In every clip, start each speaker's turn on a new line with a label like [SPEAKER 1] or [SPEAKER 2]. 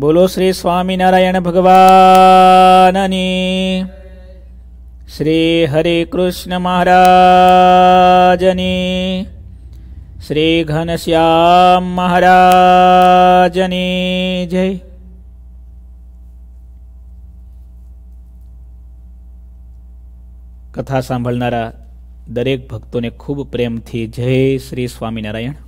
[SPEAKER 1] બોલો શ્રી સ્વામિનારાયણ ભગવાનની શ્રી હરે કૃષ્ણ મહારાજની શ્રી ઘનશ્યામ મહારાજની જય કથા સાંભળનારા દરેક ભક્તોને ખૂબ પ્રેમથી જય શ્રી સ્વામિનારાયણ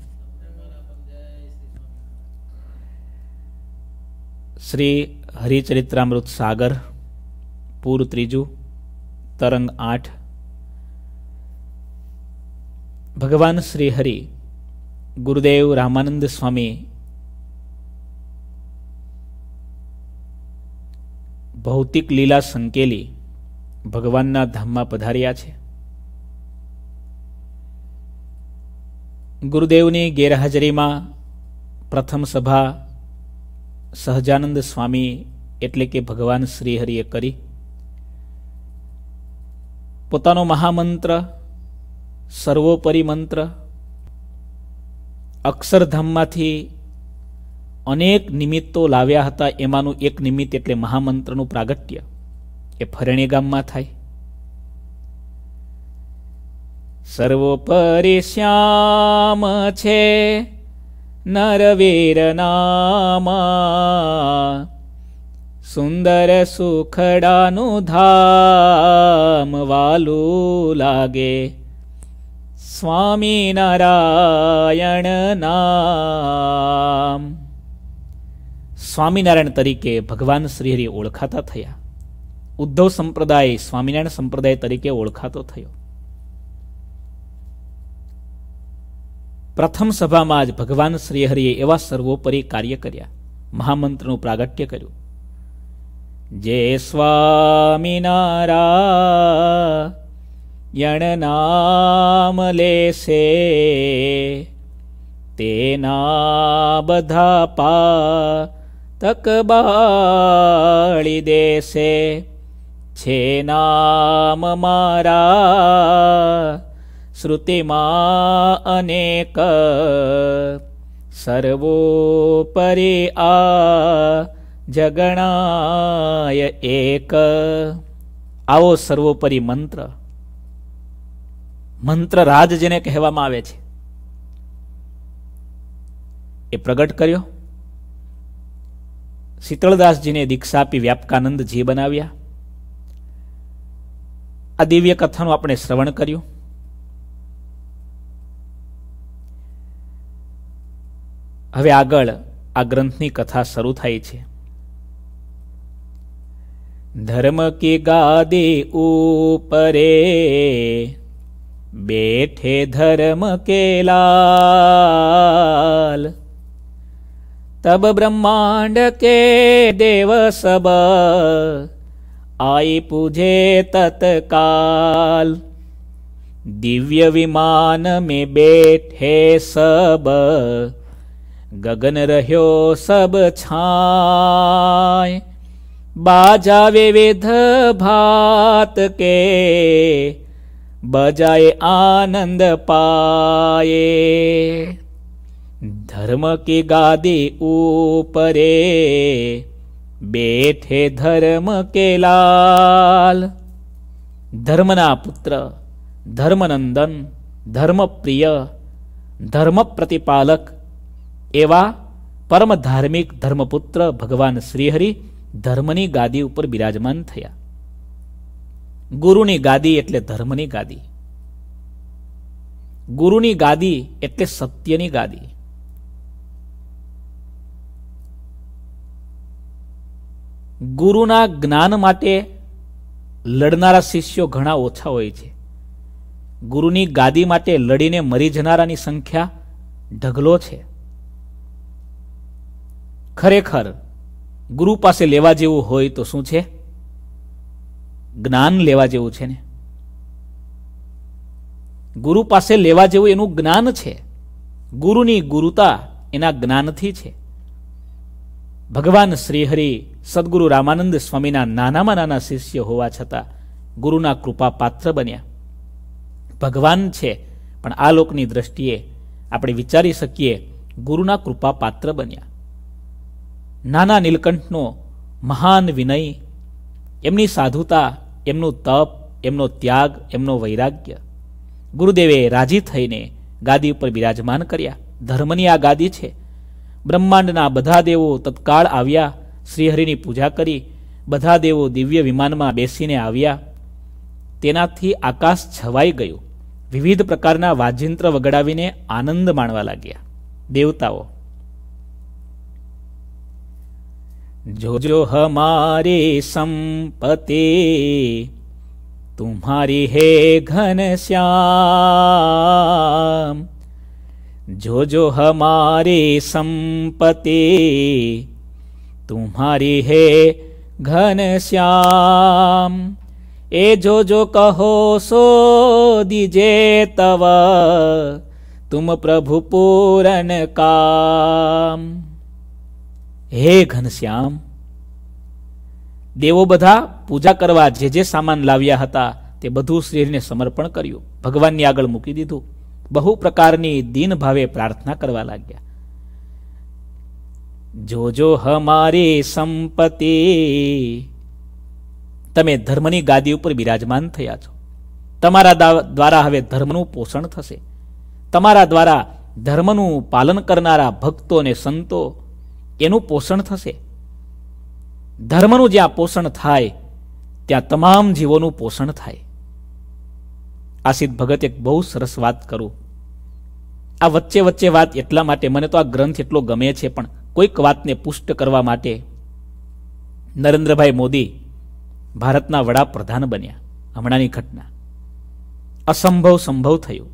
[SPEAKER 1] શ્રી હરિચરિત્રામૃત સાગર પૂર ત્રીજું તરંગ આઠ ભગવાન શ્રી હરિ ગુરુદેવ રામાનંદ સ્વામી ભૌતિક લીલા સંકેલી ભગવાનના ધામમાં પધાર્યા છે ગુરુદેવની ગેરહાજરીમાં પ્રથમ સભા સહજાનંદ સ્વામી એટલે કે ભગવાન શ્રીહરિએ કરી પોતાનો મહામંત્ર સર્વોપરી મંત્ર અક્ષરધામમાંથી અનેક નિમિત્તો લાવ્યા હતા એમાંનું એક નિમિત્ત એટલે મહામંત્રનું પ્રાગટ્ય એ ફરણી ગામમાં થાય સર્વોપરી શ્યામ છે નરવેરનામાં સુંદર સુખડાનું ધામ વાલું લાગે સ્વામી નારાયણ નામ સ્વામિનારાયણ તરીકે ભગવાન શ્રીહરિ ઓળખાતા થયા ઉદ્ધવ સંપ્રદાય સ્વામિનારાયણ સંપ્રદાય તરીકે ઓળખાતો થયો પ્રથમ સભામાં જ ભગવાન શ્રીહરિએ એવા સર્વોપરી કાર્ય કર્યા મહામંત્રનું પ્રાગટ્ય કર્યું જે સ્વામિનારાયણ નામ લેશે તેના બધા પા તક બાળી દેશે છે નામ મારા શ્રુતિમાં અનેક સર્વોપરી આ જગણાય એક આવો સર્વોપરી મંત્ર મંત્ર રાજ જેને કહેવામાં આવે છે એ પ્રગટ કર્યો શીતળદાસજીને દીક્ષા આપી વ્યાપકાનંદજી બનાવ્યા આ દિવ્ય કથાનું આપણે શ્રવણ કર્યું હવે આગળ આ ગ્રંથની કથા શરૂ થાય છે ધર્મ કે ગાદે ઉપરે બેઠે ધર્મ કે લાલ तब ब्रह्मांड के देव सब आई पूजे तत्काल दिव्य विमान में बैठे सब गगन रहो सब छाय बाजा विविध भात के बजाए आनंद पाए धर्म की गादी ऊपरे बैठे धर्म के लाल धर्मना पुत्र धर्मनंदन धर्म प्रिय धर्म प्रतिपालक એવા પરમ ધાર્મિક ધર્મપુત્ર ભગવાન શ્રીહરિ ધર્મની ગાદી ઉપર બિરાજમાન થયા ગુરુની ગાદી એટલે ધર્મની ગાદી ગુરુની ગાદી એટલે સત્યની ગાદી ગુરુના જ્ઞાન માટે લડનારા શિષ્યો ઘણા ઓછા હોય છે ગુરુની ગાદી માટે લડીને મરી જનારાની સંખ્યા ઢગલો છે ખરેખર ગુરુ પાસે લેવા જેવું હોય તો શું છે જ્ઞાન લેવા જેવું છે ને ગુરુ પાસે લેવા જેવું એનું જ્ઞાન છે ગુરુની ગુરુતા એના જ્ઞાનથી છે ભગવાન શ્રીહરિ સદગુરુ રામાનંદ સ્વામીના નાનામાં નાના શિષ્ય હોવા છતાં ગુરુના કૃપા પાત્ર બન્યા ભગવાન છે પણ આ લોકની દ્રષ્ટિએ આપણે વિચારી શકીએ ગુરુના કૃપા પાત્ર બન્યા નાના નીલકંઠનો મહાન વિનય એમની સાધુતા એમનું તપ એમનો ત્યાગ એમનો વૈરાગ્ય ગુરુદેવે રાજી થઈને ગાદી ઉપર બિરાજમાન કર્યા ધર્મની આ ગાદી છે બ્રહ્માંડના બધા દેવો તત્કાળ આવ્યા શ્રીહરિની પૂજા કરી બધા દેવો દિવ્ય વિમાનમાં બેસીને આવ્યા તેનાથી આકાશ છવાઈ ગયું વિવિધ પ્રકારના વાજિંત્ર વગડાવીને આનંદ માણવા લાગ્યા દેવતાઓ जो जो हमारे संपत्ति तुम्हारी है घन श्याम जो जो हमारे संपत्ति तुम्हारी है घन श्याम ए जो जो कहो सो दीजे तव तुम प्रभु पूरन काम હે ઘનશ્યામ દેવો બધા પૂજા કરવા જે જે સામાન લાવ્યા હતા તે બધું શ્રીને સમર્પણ કર્યું ભગવાનની આગળ મૂકી દીધું બહુ પ્રકારની દિન ભાવે પ્રાર્થના કરવા લાગ્યા જોજો હમારે સંપત્તિ તમે ધર્મની ગાદી ઉપર બિરાજમાન થયા છો તમારા દ્વારા હવે ધર્મનું પોષણ થશે તમારા દ્વારા ધર્મનું પાલન કરનારા ભક્તો અને સંતો એનું પોષણ થશે ધર્મનું જ્યાં પોષણ થાય ત્યાં તમામ જીવોનું પોષણ થાય આ ભગત એક બહુ સરસ વાત કરું આ વચ્ચે વચ્ચે વાત એટલા માટે મને તો આ ગ્રંથ એટલો ગમે છે પણ કોઈક વાતને પુષ્ટ કરવા માટે નરેન્દ્રભાઈ મોદી ભારતના વડાપ્રધાન બન્યા હમણાંની ઘટના અસંભવ સંભવ થયું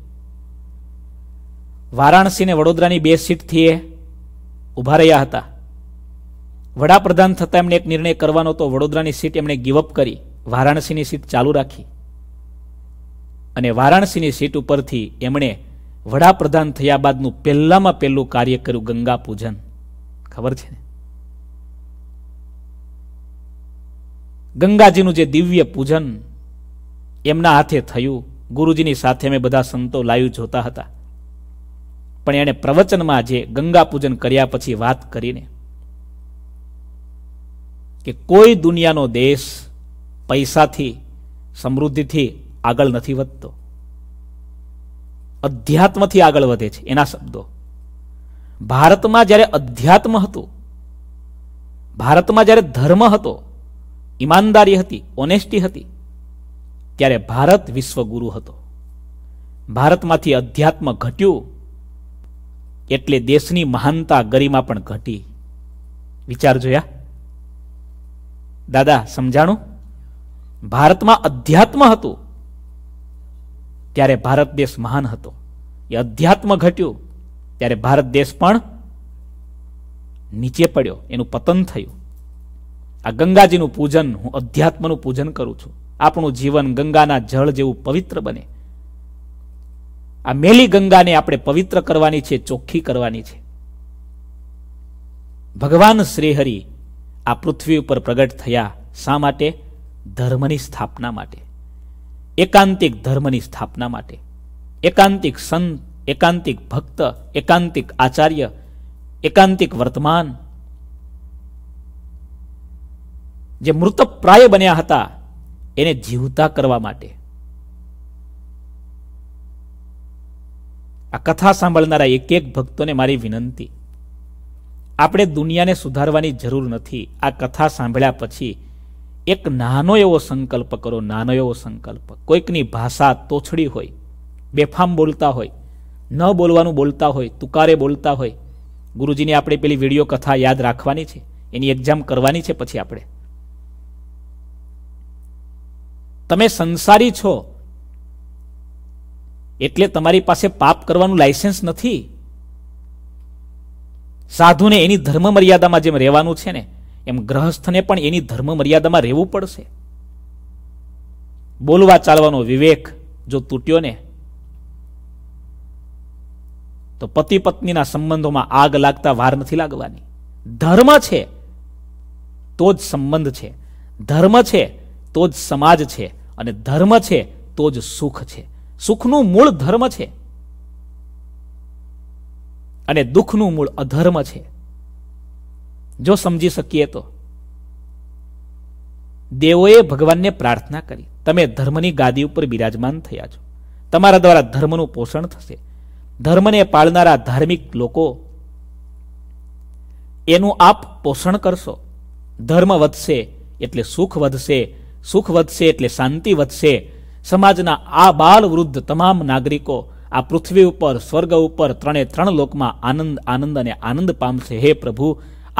[SPEAKER 1] વારાણસી ને વડોદરાની બે સીટથી એ ઊભા રહ્યા હતા વડાપ્રધાન થતાં એમણે એક નિર્ણય કરવાનો તો વડોદરાની સીટ એમણે ગિવઅપ કરી વારાણસીની સીટ ચાલુ રાખી અને વારાણસીની સીટ ઉપરથી એમણે વડાપ્રધાન થયા બાદનું પહેલામાં પહેલું કાર્ય કર્યું ગંગા પૂજન ખબર છે ને ગંગાજીનું જે દિવ્ય પૂજન એમના હાથે થયું ગુરુજીની સાથે અમે બધા સંતો લાઈવ જોતા હતા પણ એણે પ્રવચનમાં જે ગંગા પૂજન કર્યા પછી વાત કરીને કે કોઈ દુનિયાનો દેશ પૈસાથી સમૃદ્ધિથી આગળ નથી વધતો અધ્યાત્મથી આગળ વધે છે એના શબ્દો ભારતમાં જ્યારે અધ્યાત્મ હતું ભારતમાં જ્યારે ધર્મ હતો ઈમાનદારી હતી ઓનેસ્ટી હતી ત્યારે ભારત વિશ્વગુરુ હતો ભારતમાંથી અધ્યાત્મ ઘટ્યું એટલે દેશની મહાનતા ગરિમા પણ ઘટી વિચાર જોયા દાદા સમજાણું ભારતમાં અધ્યાત્મ હતું ત્યારે ભારત દેશ મહાન હતો એ અધ્યાત્મ ઘટ્યું ત્યારે ભારત દેશ પણ નીચે પડ્યો એનું પતન થયું આ ગંગાજીનું પૂજન હું અધ્યાત્મનું પૂજન કરું છું આપણું જીવન ગંગાના જળ જેવું પવિત્ર બને આ મેલી ગંગાને આપણે પવિત્ર કરવાની છે ચોખ્ખી કરવાની છે ભગવાન શ્રીહરિ આ પૃથ્વી ઉપર પ્રગટ થયા શા માટે ધર્મની સ્થાપના માટે એકાંતિક ધર્મની સ્થાપના માટે એકાંતિક સંત એકાંતિક ભક્ત એકાંતિક આચાર્ય એકાંતિક વર્તમાન જે મૃતપ્રાય બન્યા હતા એને જીવતા કરવા માટે આ કથા સાંભળનારા એક એક ભક્તોને મારી વિનંતી આપણે દુનિયાને સુધારવાની જરૂર નથી આ કથા સાંભળ્યા પછી એક નાનો એવો સંકલ્પ કરો નાનો એવો સંકલ્પ કોઈકની ભાષા તોછડી હોય બેફામ બોલતા હોય ન બોલવાનું બોલતા હોય તુકારે બોલતા હોય ગુરુજીની આપણે પેલી વિડીયો કથા યાદ રાખવાની છે એની એક્ઝામ કરવાની છે પછી આપણે તમે સંસારી છો એટલે તમારી પાસે પાપ કરવાનું લાયસન્સ નથી સાધુને એની ધર્મ મર્યાદામાં જેમ રહેવાનું છે ને એમ ગ્રહસ્થને પણ એની ધર્મ મર્યાદામાં રહેવું પડશે બોલવા ચાલવાનો વિવેક જો તૂટ્યો ને તો પતિ પત્નીના સંબંધોમાં આગ લાગતા વાર નથી લાગવાની ધર્મ છે તો જ સંબંધ છે ધર્મ છે તો જ સમાજ છે અને ધર્મ છે તો જ સુખ છે સુખનું મૂળ ધર્મ છે અને દુઃખનું મૂળ અધર્મ છે જો સમજી શકીએ તો દેવોએ ભગવાનને પ્રાર્થના કરી તમે ધર્મની ગાદી ઉપર બિરાજમાન થયા છો તમારા દ્વારા ધર્મનું પોષણ થશે ધર્મને પાળનારા ધાર્મિક લોકો એનું આપ પોષણ કરશો ધર્મ વધશે એટલે સુખ વધશે સુખ વધશે એટલે શાંતિ વધશે સમાજના આ બાલ વૃદ્ધ તમામ નાગરિકો આ પૃથ્વી ઉપર સ્વર્ગ ઉપર ત્રણે ત્રણ લોકમાં આનંદ આનંદ અને આનંદ પામશે હે પ્રભુ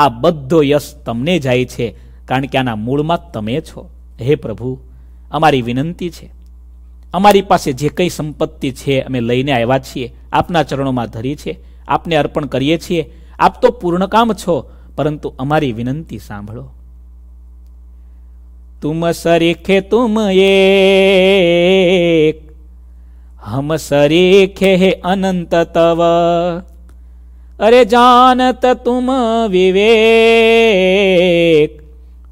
[SPEAKER 1] આ બધો યશ તમને જાય છે કારણ કે આના મૂળમાં તમે છો હે પ્રભુ અમારી વિનંતી છે અમારી પાસે જે કંઈ સંપત્તિ છે અમે લઈને આવ્યા છીએ આપના ચરણોમાં ધરી છે આપને અર્પણ કરીએ છીએ આપ તો પૂર્ણકામ છો પરંતુ અમારી વિનંતી સાંભળો તુમ સરીખે તુમ એક हम खे अनंत तव अरे जानत तुम विवेक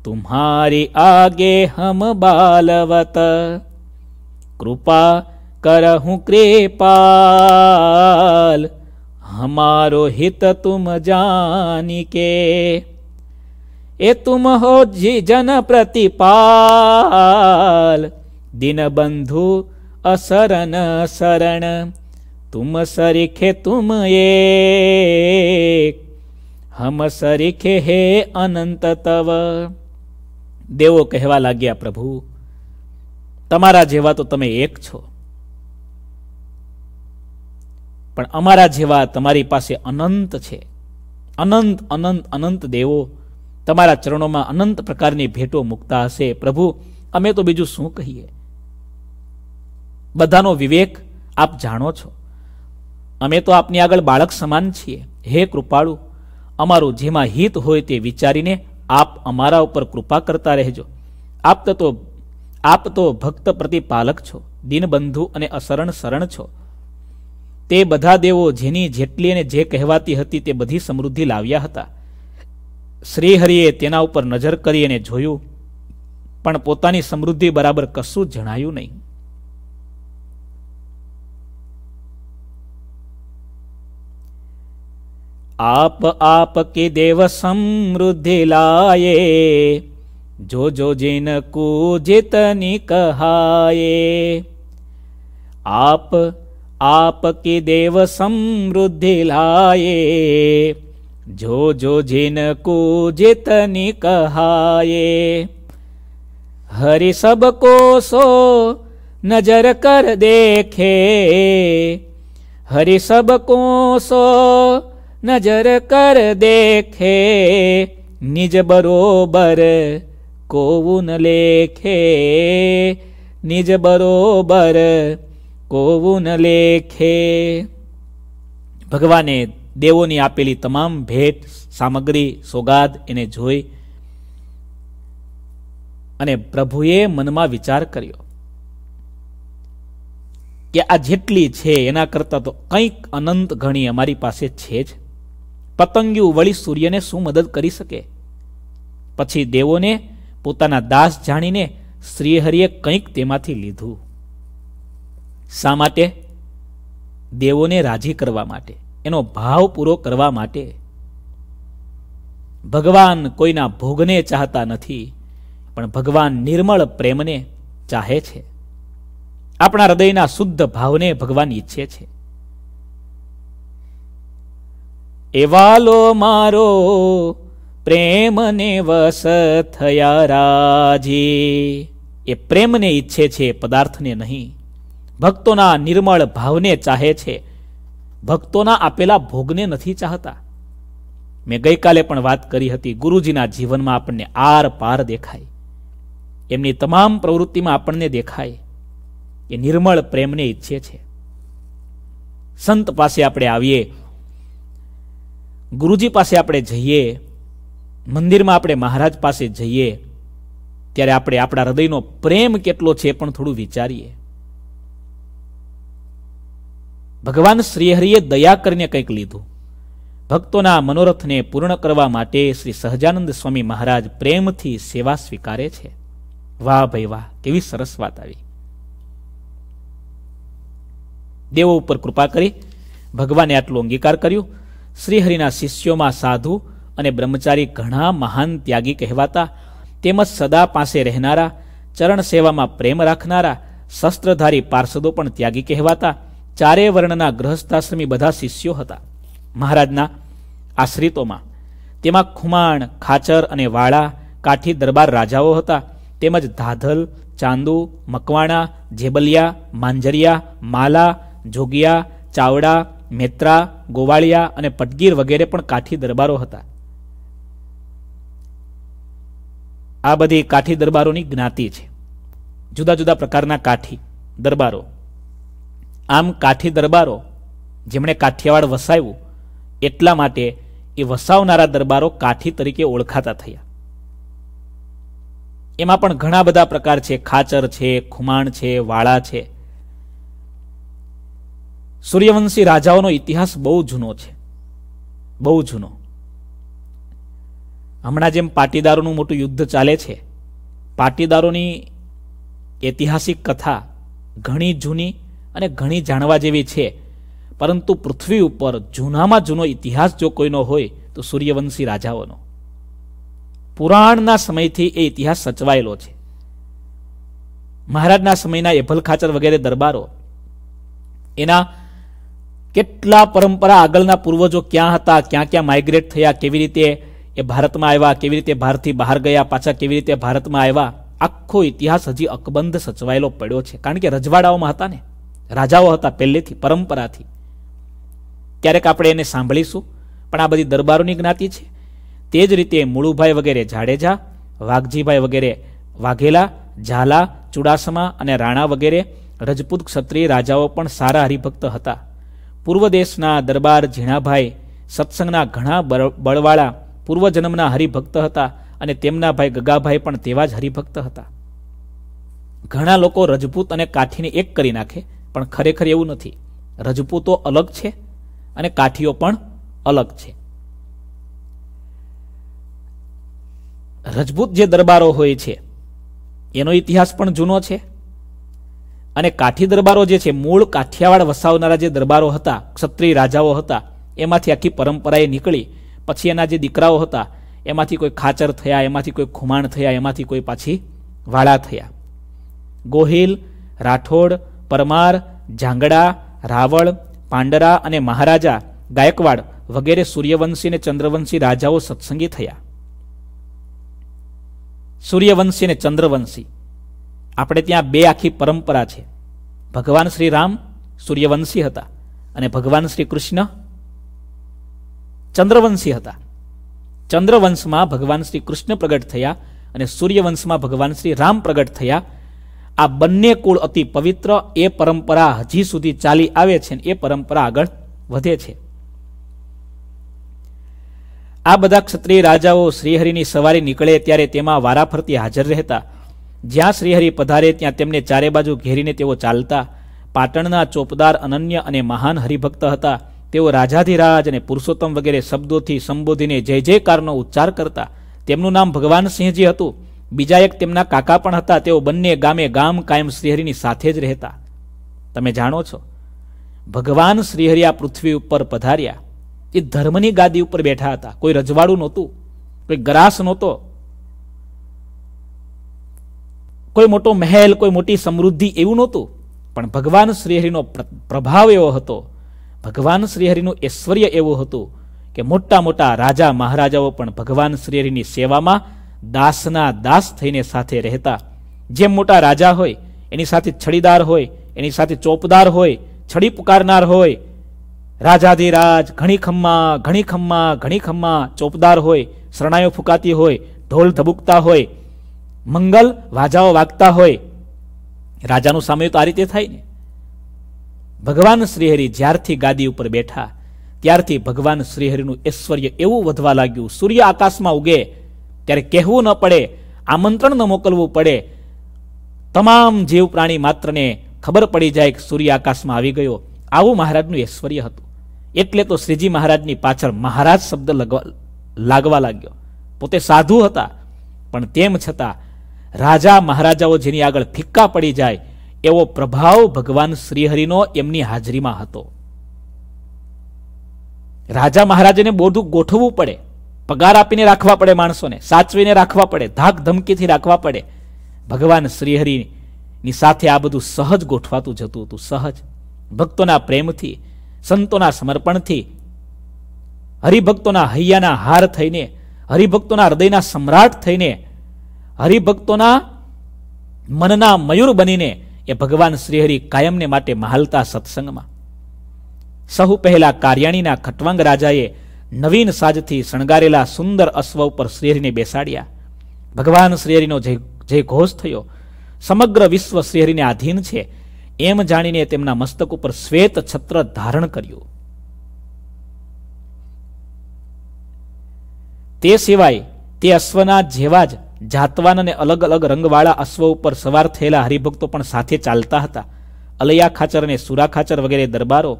[SPEAKER 1] तुम्हारी आगे हम बालवत कृपा करहूँ कृपाल हमारो हित तुम जानी के ए तुम हो जी जन प्रतिपाल दीन बंधु અસરન શરણ તુમ સરીખે તુમ એક હમ સરીખે હે અનંત તવ દેવો કહેવા લાગ્યા પ્રભુ તમારા જેવા તો તમે એક છો પણ અમારા જેવા તમારી પાસે અનંત છે અનંત અનંત અનંત દેવો તમારા ચરણોમાં અનંત પ્રકારની ભેટો મૂકતા હશે પ્રભુ અમે તો બીજું શું કહીએ બધાનો વિવેક આપ જાણો છો અમે તો આપની આગળ બાળક સમાન છીએ હે કૃપાળુ અમારું જેમાં હિત હોય તે વિચારીને આપ અમારા ઉપર કૃપા કરતા રહેજો આપ તો આપ તો ભક્ત પ્રતિપાલક છો દિનબંધુ અને અસરણ શરણ છો તે બધા દેવો જેની જેટલી અને જે કહેવાતી હતી તે બધી સમૃદ્ધિ લાવ્યા હતા શ્રીહરિએ તેના ઉપર નજર કરી અને જોયું પણ પોતાની સમૃદ્ધિ બરાબર કશું જણાયું નહીં आप आपकी देव समृद्धि लाए जो जो जिन को जितनी कहाए आप आपकी देव समृद्धि लाए जो जो जिन को जितनी कहाए हरि को सो नजर कर देखे हरि को सो નજર કર દેખે નિજ બરોબર કોવુન લેખે નિજ બરોબર કોવુન લેખે ભગવાને દેવોની આપેલી તમામ ભેટ સામગ્રી સોગાદ એને જોઈ અને પ્રભુએ મનમાં વિચાર કર્યો કે આ જેટલી છે એના કરતાં તો કંઈક અનંત ઘણી અમારી પાસે છે જ પતંગિયું વળી સૂર્યને શું મદદ કરી શકે પછી દેવોને પોતાના દાસ જાણીને શ્રીહરિએ કંઈક તેમાંથી લીધું શા માટે દેવોને રાજી કરવા માટે એનો ભાવ પૂરો કરવા માટે ભગવાન કોઈના ભોગને ચાહતા નથી પણ ભગવાન નિર્મળ પ્રેમને ચાહે છે આપણા હૃદયના શુદ્ધ ભાવને ભગવાન ઈચ્છે છે એવાલો મારો પ્રેમને વસ થયા રાજી એ પ્રેમને ઈચ્છે છે પદાર્થને નહીં ભક્તોના નિર્મળ ભાવને ચાહે છે ભક્તોના આપેલા ભોગને નથી ચાહતા મેં ગઈકાલે પણ વાત કરી હતી ગુરુજીના જીવનમાં આપણને આર પાર દેખાય એમની તમામ પ્રવૃત્તિમાં આપણને દેખાય એ નિર્મળ પ્રેમને ઈચ્છે છે સંત પાસે આપણે આવીએ ગુરુજી પાસે આપણે જઈએ મંદિરમાં આપણે મહારાજ પાસે જઈએ ત્યારે આપણે આપણા હૃદયનો પ્રેમ કેટલો છે પણ થોડું વિચારીએ ભગવાન શ્રીહરિએ દયા કરીને કંઈક લીધું ભક્તોના મનોરથને પૂર્ણ કરવા માટે શ્રી સહજાનંદ સ્વામી મહારાજ પ્રેમથી સેવા સ્વીકારે છે વાહ ભાઈ વાહ કેવી સરસ વાત આવી દેવો ઉપર કૃપા કરી ભગવાને આટલો અંગીકાર કર્યો શ્રીહરિના શિષ્યોમાં સાધુ અને બ્રહ્મચારી ઘણા મહાન ત્યાગી કહેવાતા તેમજ સદા પાસે રહેનારા ચરણ સેવામાં પ્રેમ રાખનારા શસ્ત્રધારી પાર્ષદો પણ ત્યાગી કહેવાતા ચારે વર્ણના ગૃહસ્થાશ્રમી બધા શિષ્યો હતા મહારાજના આશ્રિતોમાં તેમાં ખુમાણ ખાચર અને વાળા કાઠી દરબાર રાજાઓ હતા તેમજ ધાધલ ચાંદુ મકવાણા જેબલિયા માંજરિયા માલા જોગિયા ચાવડા મેત્રા ગોવાળિયા અને પટગીર વગેરે પણ કાઠી દરબારો હતા આ બધી કાઠી દરબારોની જ્ઞાતિ છે જુદા જુદા પ્રકારના કાઠી દરબારો આમ કાઠી દરબારો જેમણે કાઠિયાવાડ વસાવ્યું એટલા માટે એ વસાવનારા દરબારો કાઠી તરીકે ઓળખાતા થયા એમાં પણ ઘણા બધા પ્રકાર છે ખાચર છે ખુમાણ છે વાળા છે સૂર્યવંશી રાજાઓનો ઇતિહાસ બહુ જૂનો છે બહુ જૂનો હમણાં જેમ પાટીદારોનું મોટું યુદ્ધ ચાલે છે પાટીદારોની ઐતિહાસિક કથા ઘણી જૂની અને ઘણી જાણવા જેવી છે પરંતુ પૃથ્વી ઉપર જૂનામાં જૂનો ઇતિહાસ જો કોઈનો હોય તો સૂર્યવંશી રાજાઓનો પુરાણના સમયથી એ ઇતિહાસ સચવાયેલો છે મહારાજના સમયના એભલ ખાચર વગેરે દરબારો એના કેટલા પરંપરા આગળના પૂર્વજો ક્યાં હતા ક્યાં ક્યાં માઇગ્રેટ થયા કેવી રીતે એ ભારતમાં આવ્યા કેવી રીતે ભારતથી બહાર ગયા પાછા કેવી રીતે ભારતમાં આવ્યા આખો ઇતિહાસ હજી અકબંધ સચવાયેલો પડ્યો છે કારણ કે રજવાડાઓમાં હતા ને રાજાઓ હતા પહેલેથી પરંપરાથી ક્યારેક આપણે એને સાંભળીશું પણ આ બધી દરબારોની જ્ઞાતિ છે તે જ રીતે મુળુભાઈ વગેરે જાડેજા વાઘજીભાઈ વગેરે વાઘેલા ઝાલા ચુડાસમા અને રાણા વગેરે રજપૂત ક્ષત્રિય રાજાઓ પણ સારા હરિભક્ત હતા પૂર્વ દેશના દરબાર ઝીણાભાઈ સત્સંગના ઘણા બળવાળા પૂર્વજન્મના હરિભક્ત હતા અને તેમના ભાઈ ગગાભાઈ પણ તેવા જ હરિભક્ત હતા ઘણા લોકો રજપૂત અને કાઠીને એક કરી નાખે પણ ખરેખર એવું નથી રજપૂતો અલગ છે અને કાઠીઓ પણ અલગ છે રજપૂત જે દરબારો હોય છે એનો ઇતિહાસ પણ જૂનો છે અને કાઠી દરબારો જે છે મૂળ કાઠિયાવાડ વસાવનારા જે દરબારો હતા ક્ષત્રિય રાજાઓ હતા એમાંથી આખી પરંપરાએ નીકળી પછી એના જે દીકરાઓ હતા એમાંથી કોઈ ખાચર થયા એમાંથી કોઈ ખુમાણ થયા એમાંથી કોઈ પાછી વાળા થયા ગોહિલ રાઠોડ પરમાર ઝાંગડા રાવળ પાંડરા અને મહારાજા ગાયકવાડ વગેરે સૂર્યવંશી અને ચંદ્રવંશી રાજાઓ સત્સંગી થયા સૂર્યવંશી અને ચંદ્રવંશી આપણે ત્યાં બે આખી પરંપરા છે ભગવાન શ્રી રામ સૂર્યવંશી હતા અને ભગવાન શ્રી કૃષ્ણ ચંદ્રવંશી હતા ચંદ્રવંશમાં ભગવાન શ્રી કૃષ્ણ પ્રગટ થયા અને સૂર્યવંશમાં ભગવાન શ્રી રામ પ્રગટ થયા આ બંને કુળ અતિ પવિત્ર એ પરંપરા હજી સુધી ચાલી આવે છે એ પરંપરા આગળ વધે છે આ બધા ક્ષત્રિય રાજાઓ શ્રીહરિની સવારી નીકળે ત્યારે તેમાં વારાફરતી હાજર રહેતા જ્યાં શ્રીહરિ પધારે ત્યાં તેમને ચારે બાજુ ઘેરીને તેઓ ચાલતા પાટણના ચોપદાર અનન્ય અને મહાન હરિભક્ત હતા તેઓ રાજાધિરાજ અને પુરુષોત્તમ વગેરે શબ્દોથી સંબોધીને જય જયકારનો ઉચ્ચાર કરતા તેમનું નામ ભગવાનસિંહજી હતું બીજા એક તેમના કાકા પણ હતા તેઓ બંને ગામે ગામ કાયમ શ્રીહરિની સાથે જ રહેતા તમે જાણો છો ભગવાન શ્રીહરિ આ પૃથ્વી ઉપર પધાર્યા એ ધર્મની ગાદી ઉપર બેઠા હતા કોઈ રજવાડું નહોતું કોઈ ગ્રાસ નહોતો કોઈ મોટો મહેલ કોઈ મોટી સમૃદ્ધિ એવું નહોતું પણ ભગવાન શ્રીહરિનો પ્રભાવ એવો હતો ભગવાન શ્રીહરિનું ઐશ્વર્ય એવું હતું કે મોટા મોટા રાજા મહારાજાઓ પણ ભગવાન શ્રીહરિની સેવામાં દાસના દાસ થઈને સાથે રહેતા જેમ મોટા રાજા હોય એની સાથે છડીદાર હોય એની સાથે ચોપદાર હોય છડી પુકારનાર હોય રાજાધિરાજ ઘણી ખમ્મા ઘણી ખમ્મા ઘણી ખમ્મા ચોપદાર હોય શરણાઈઓ ફૂંકાતી હોય ઢોલ ધબુકતા હોય મંગલ વાજાઓ વાગતા હોય રાજાનું તો આ રીતે થાય ને ભગવાન શ્રીહરિ જ્યારથી ગાદી ઉપર બેઠા ત્યારથી ભગવાન શ્રીહરિનું ઐશ્વર્ય એવું વધવા લાગ્યું સૂર્ય આકાશમાં ઉગે ત્યારે કહેવું ન પડે આમંત્રણ ન મોકલવું પડે તમામ જીવ પ્રાણી માત્રને ખબર પડી જાય કે સૂર્ય આકાશમાં આવી ગયો આવું મહારાજનું ઐશ્વર્ય હતું એટલે તો શ્રીજી મહારાજની પાછળ મહારાજ શબ્દ લાગવા લાગ્યો પોતે સાધુ હતા પણ તેમ છતાં રાજા મહારાજાઓ જેની આગળ ફિક્કા પડી જાય એવો પ્રભાવ ભગવાન શ્રીહરિનો એમની હાજરીમાં હતો રાજા મહારાજાને બધું ગોઠવવું પડે પગાર આપીને રાખવા પડે માણસોને સાચવીને રાખવા પડે ધાક ધમકીથી રાખવા પડે ભગવાન શ્રીહરિની સાથે આ બધું સહજ ગોઠવાતું જતું હતું સહજ ભક્તોના પ્રેમથી સંતોના સમર્પણથી હરિભક્તોના હૈયાના હાર થઈને હરિભક્તોના હૃદયના સમ્રાટ થઈને હરિભક્તોના મનના મયુર બનીને એ ભગવાન શ્રીહરિ કાયમને માટે મહાલતા સત્સંગમાં સહુ પહેલા કાર્યાણીના ખટવંગ રાજાએ નવીન સાજથી શણગારેલા સુંદર અશ્વ ઉપર શ્રીહરિને બેસાડ્યા ભગવાન શ્રીહરિનો જે ઘોષ થયો સમગ્ર વિશ્વ શ્રીહરિને આધીન છે એમ જાણીને તેમના મસ્તક ઉપર શ્વેત છત્ર ધારણ કર્યું તે સિવાય તે અશ્વના જેવા જ જાતવાન અને અલગ અલગ રંગવાળા અશ્વ ઉપર સવાર થયેલા હરિભક્તો પણ સાથે ચાલતા હતા અલૈયા ખાચર અને સુરા ખાચર વગેરે દરબારો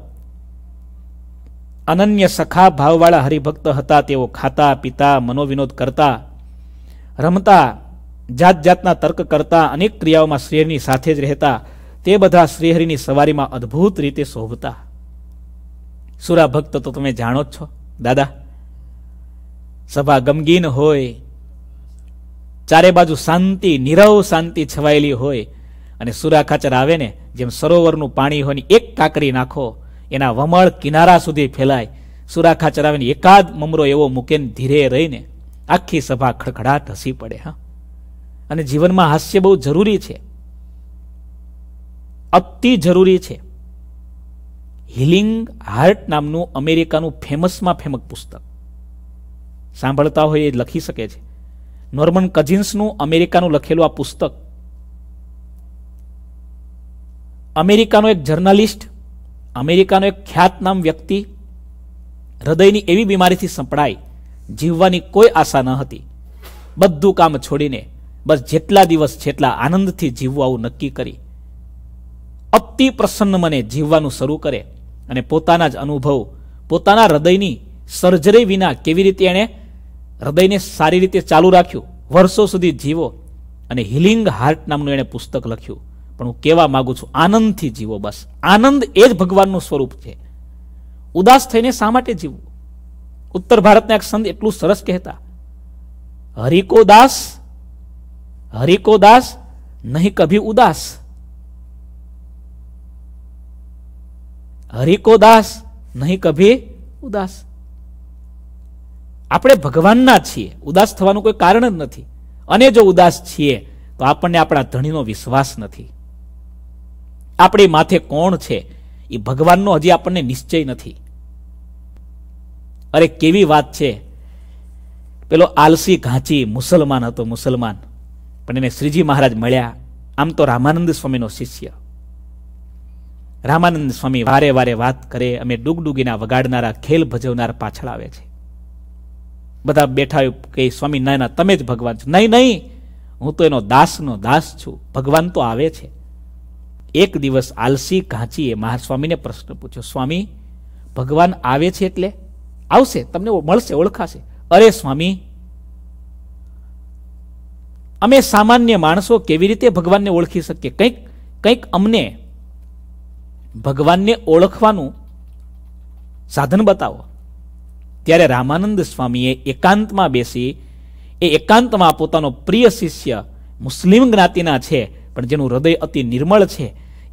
[SPEAKER 1] અનન્ય સખા ભાવવાળા હરિભક્ત હતા તેઓ ખાતા પીતા મનોવિનોદ કરતા રમતા જાત જાતના તર્ક કરતા અનેક ક્રિયાઓમાં શ્રીહરિની સાથે જ રહેતા તે બધા શ્રીહરિની સવારીમાં અદ્ભુત રીતે શોભતા સુરા ભક્ત તો તમે જાણો જ છો દાદા સભા ગમગીન હોય ચારે બાજુ શાંતિ નિરવ શાંતિ છવાયેલી હોય અને સુરાખાચર આવે ને જેમ સરોવરનું પાણી હોય ને એક કાકરી નાખો એના વમળ કિનારા સુધી ફેલાય સુરાખાચર આવે ને એકાદ મમરો એવો મૂકે ધીરે રહીને આખી સભા ખડખડાટ હસી પડે હા અને જીવનમાં હાસ્ય બહુ જરૂરી છે અતિ જરૂરી છે હિલિંગ હાર્ટ નામનું અમેરિકાનું ફેમસમાં ફેમસ પુસ્તક સાંભળતા હોય એ લખી શકે છે નોર્મન કઝિન્સનું અમેરિકાનું લખેલું આ પુસ્તક અમેરિકાનો એક જર્નાલિસ્ટ અમેરિકાનો એક ખ્યાતનામ વ્યક્તિ હૃદયની એવી બીમારીથી સંપડાઈ જીવવાની કોઈ આશા ન હતી બધું કામ છોડીને બસ જેટલા દિવસ જેટલા આનંદથી જીવવું આવું નક્કી કરી અતિ પ્રસન્ન મને જીવવાનું શરૂ કરે અને પોતાના જ અનુભવ પોતાના હૃદયની સર્જરી વિના કેવી રીતે એણે હૃદયને સારી રીતે ચાલુ રાખ્યું વર્ષો સુધી જીવો અને હિલિંગ હાર્ટ નામનું એણે પુસ્તક લખ્યું પણ હું કહેવા માગું છું આનંદથી જીવો બસ આનંદ એ જ ભગવાનનું સ્વરૂપ છે ઉદાસ થઈને શા માટે જીવવું ઉત્તર ભારતના એક સંત એટલું સરસ કહેતા હરિકો દાસ હરિકો દાસ નહીં કભી ઉદાસ હરિકો દાસ નહીં કભી ઉદાસ આપણે ભગવાનના છીએ ઉદાસ થવાનું કોઈ કારણ જ નથી અને જો ઉદાસ છીએ તો આપણને આપણા ધણીનો વિશ્વાસ નથી આપણી માથે કોણ છે એ ભગવાનનો હજી આપણને નિશ્ચય નથી અરે કેવી વાત છે પેલો આલસી ઘાંચી મુસલમાન હતો મુસલમાન પણ એને શ્રીજી મહારાજ મળ્યા આમ તો રામાનંદ સ્વામીનો શિષ્ય રામાનંદ સ્વામી વારે વારે વાત કરે અમે ડુગડુગીના વગાડનારા ખેલ ભજવનાર પાછળ આવે છે બધા બેઠા કે સ્વામી ના ના તમે જ ભગવાન છો નહીં નહીં હું તો એનો દાસનો દાસ છું ભગવાન તો આવે છે એક દિવસ આલસી ઘાંચીએ મહાસ્વામીને પ્રશ્ન પૂછ્યો સ્વામી ભગવાન આવે છે એટલે આવશે તમને મળશે ઓળખાશે અરે સ્વામી અમે સામાન્ય માણસો કેવી રીતે ભગવાનને ઓળખી શકીએ કંઈક કંઈક અમને ભગવાનને ઓળખવાનું સાધન બતાવો ત્યારે રામાનંદ સ્વામીએ એકાંતમાં બેસી એ એકાંતમાં પોતાનો પ્રિય શિષ્ય મુસ્લિમ જ્ઞાતિના છે પણ જેનું હૃદય અતિ નિર્મળ છે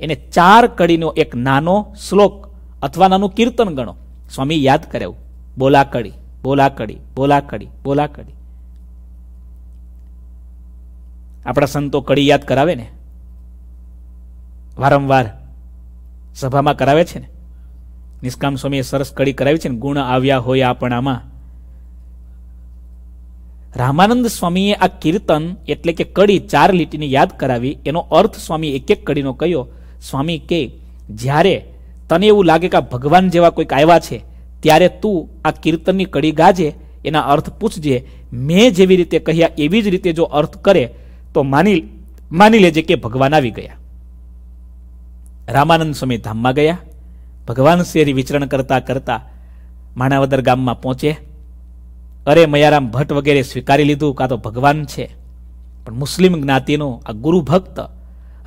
[SPEAKER 1] એને ચાર કડીનો એક નાનો શ્લોક અથવા નાનું કીર્તન ગણો સ્વામી યાદ કરાવું બોલા કડી બોલા કડી બોલા કડી બોલા કડી આપણા સંતો કડી યાદ કરાવે ને વારંવાર સભામાં કરાવે છે ને નિષ્કામ સ્વામીએ સરસ કડી કરાવી છે ને ગુણ આવ્યા હોય આપણામાં રામાનંદ સ્વામીએ આ કીર્તન એટલે કે કડી ચાર લીટીની યાદ કરાવી એનો અર્થ સ્વામી એક એક કડીનો કહ્યો સ્વામી કે જ્યારે તને એવું લાગે કે ભગવાન જેવા કોઈક આવ્યા છે ત્યારે તું આ કીર્તનની કડી ગાજે એના અર્થ પૂછજે મેં જેવી રીતે કહ્યા એવી જ રીતે જો અર્થ કરે તો માની માની લેજે કે ભગવાન આવી ગયા રામાનંદ સ્વામી ધામમાં ગયા ભગવાન શેરી વિચરણ કરતા કરતા માણાવદર ગામમાં પહોંચે અરે મયારામ ભટ્ટ વગેરે સ્વીકારી લીધું કાં તો ભગવાન છે પણ મુસ્લિમ જ્ઞાતિનો આ ગુરુ ભક્ત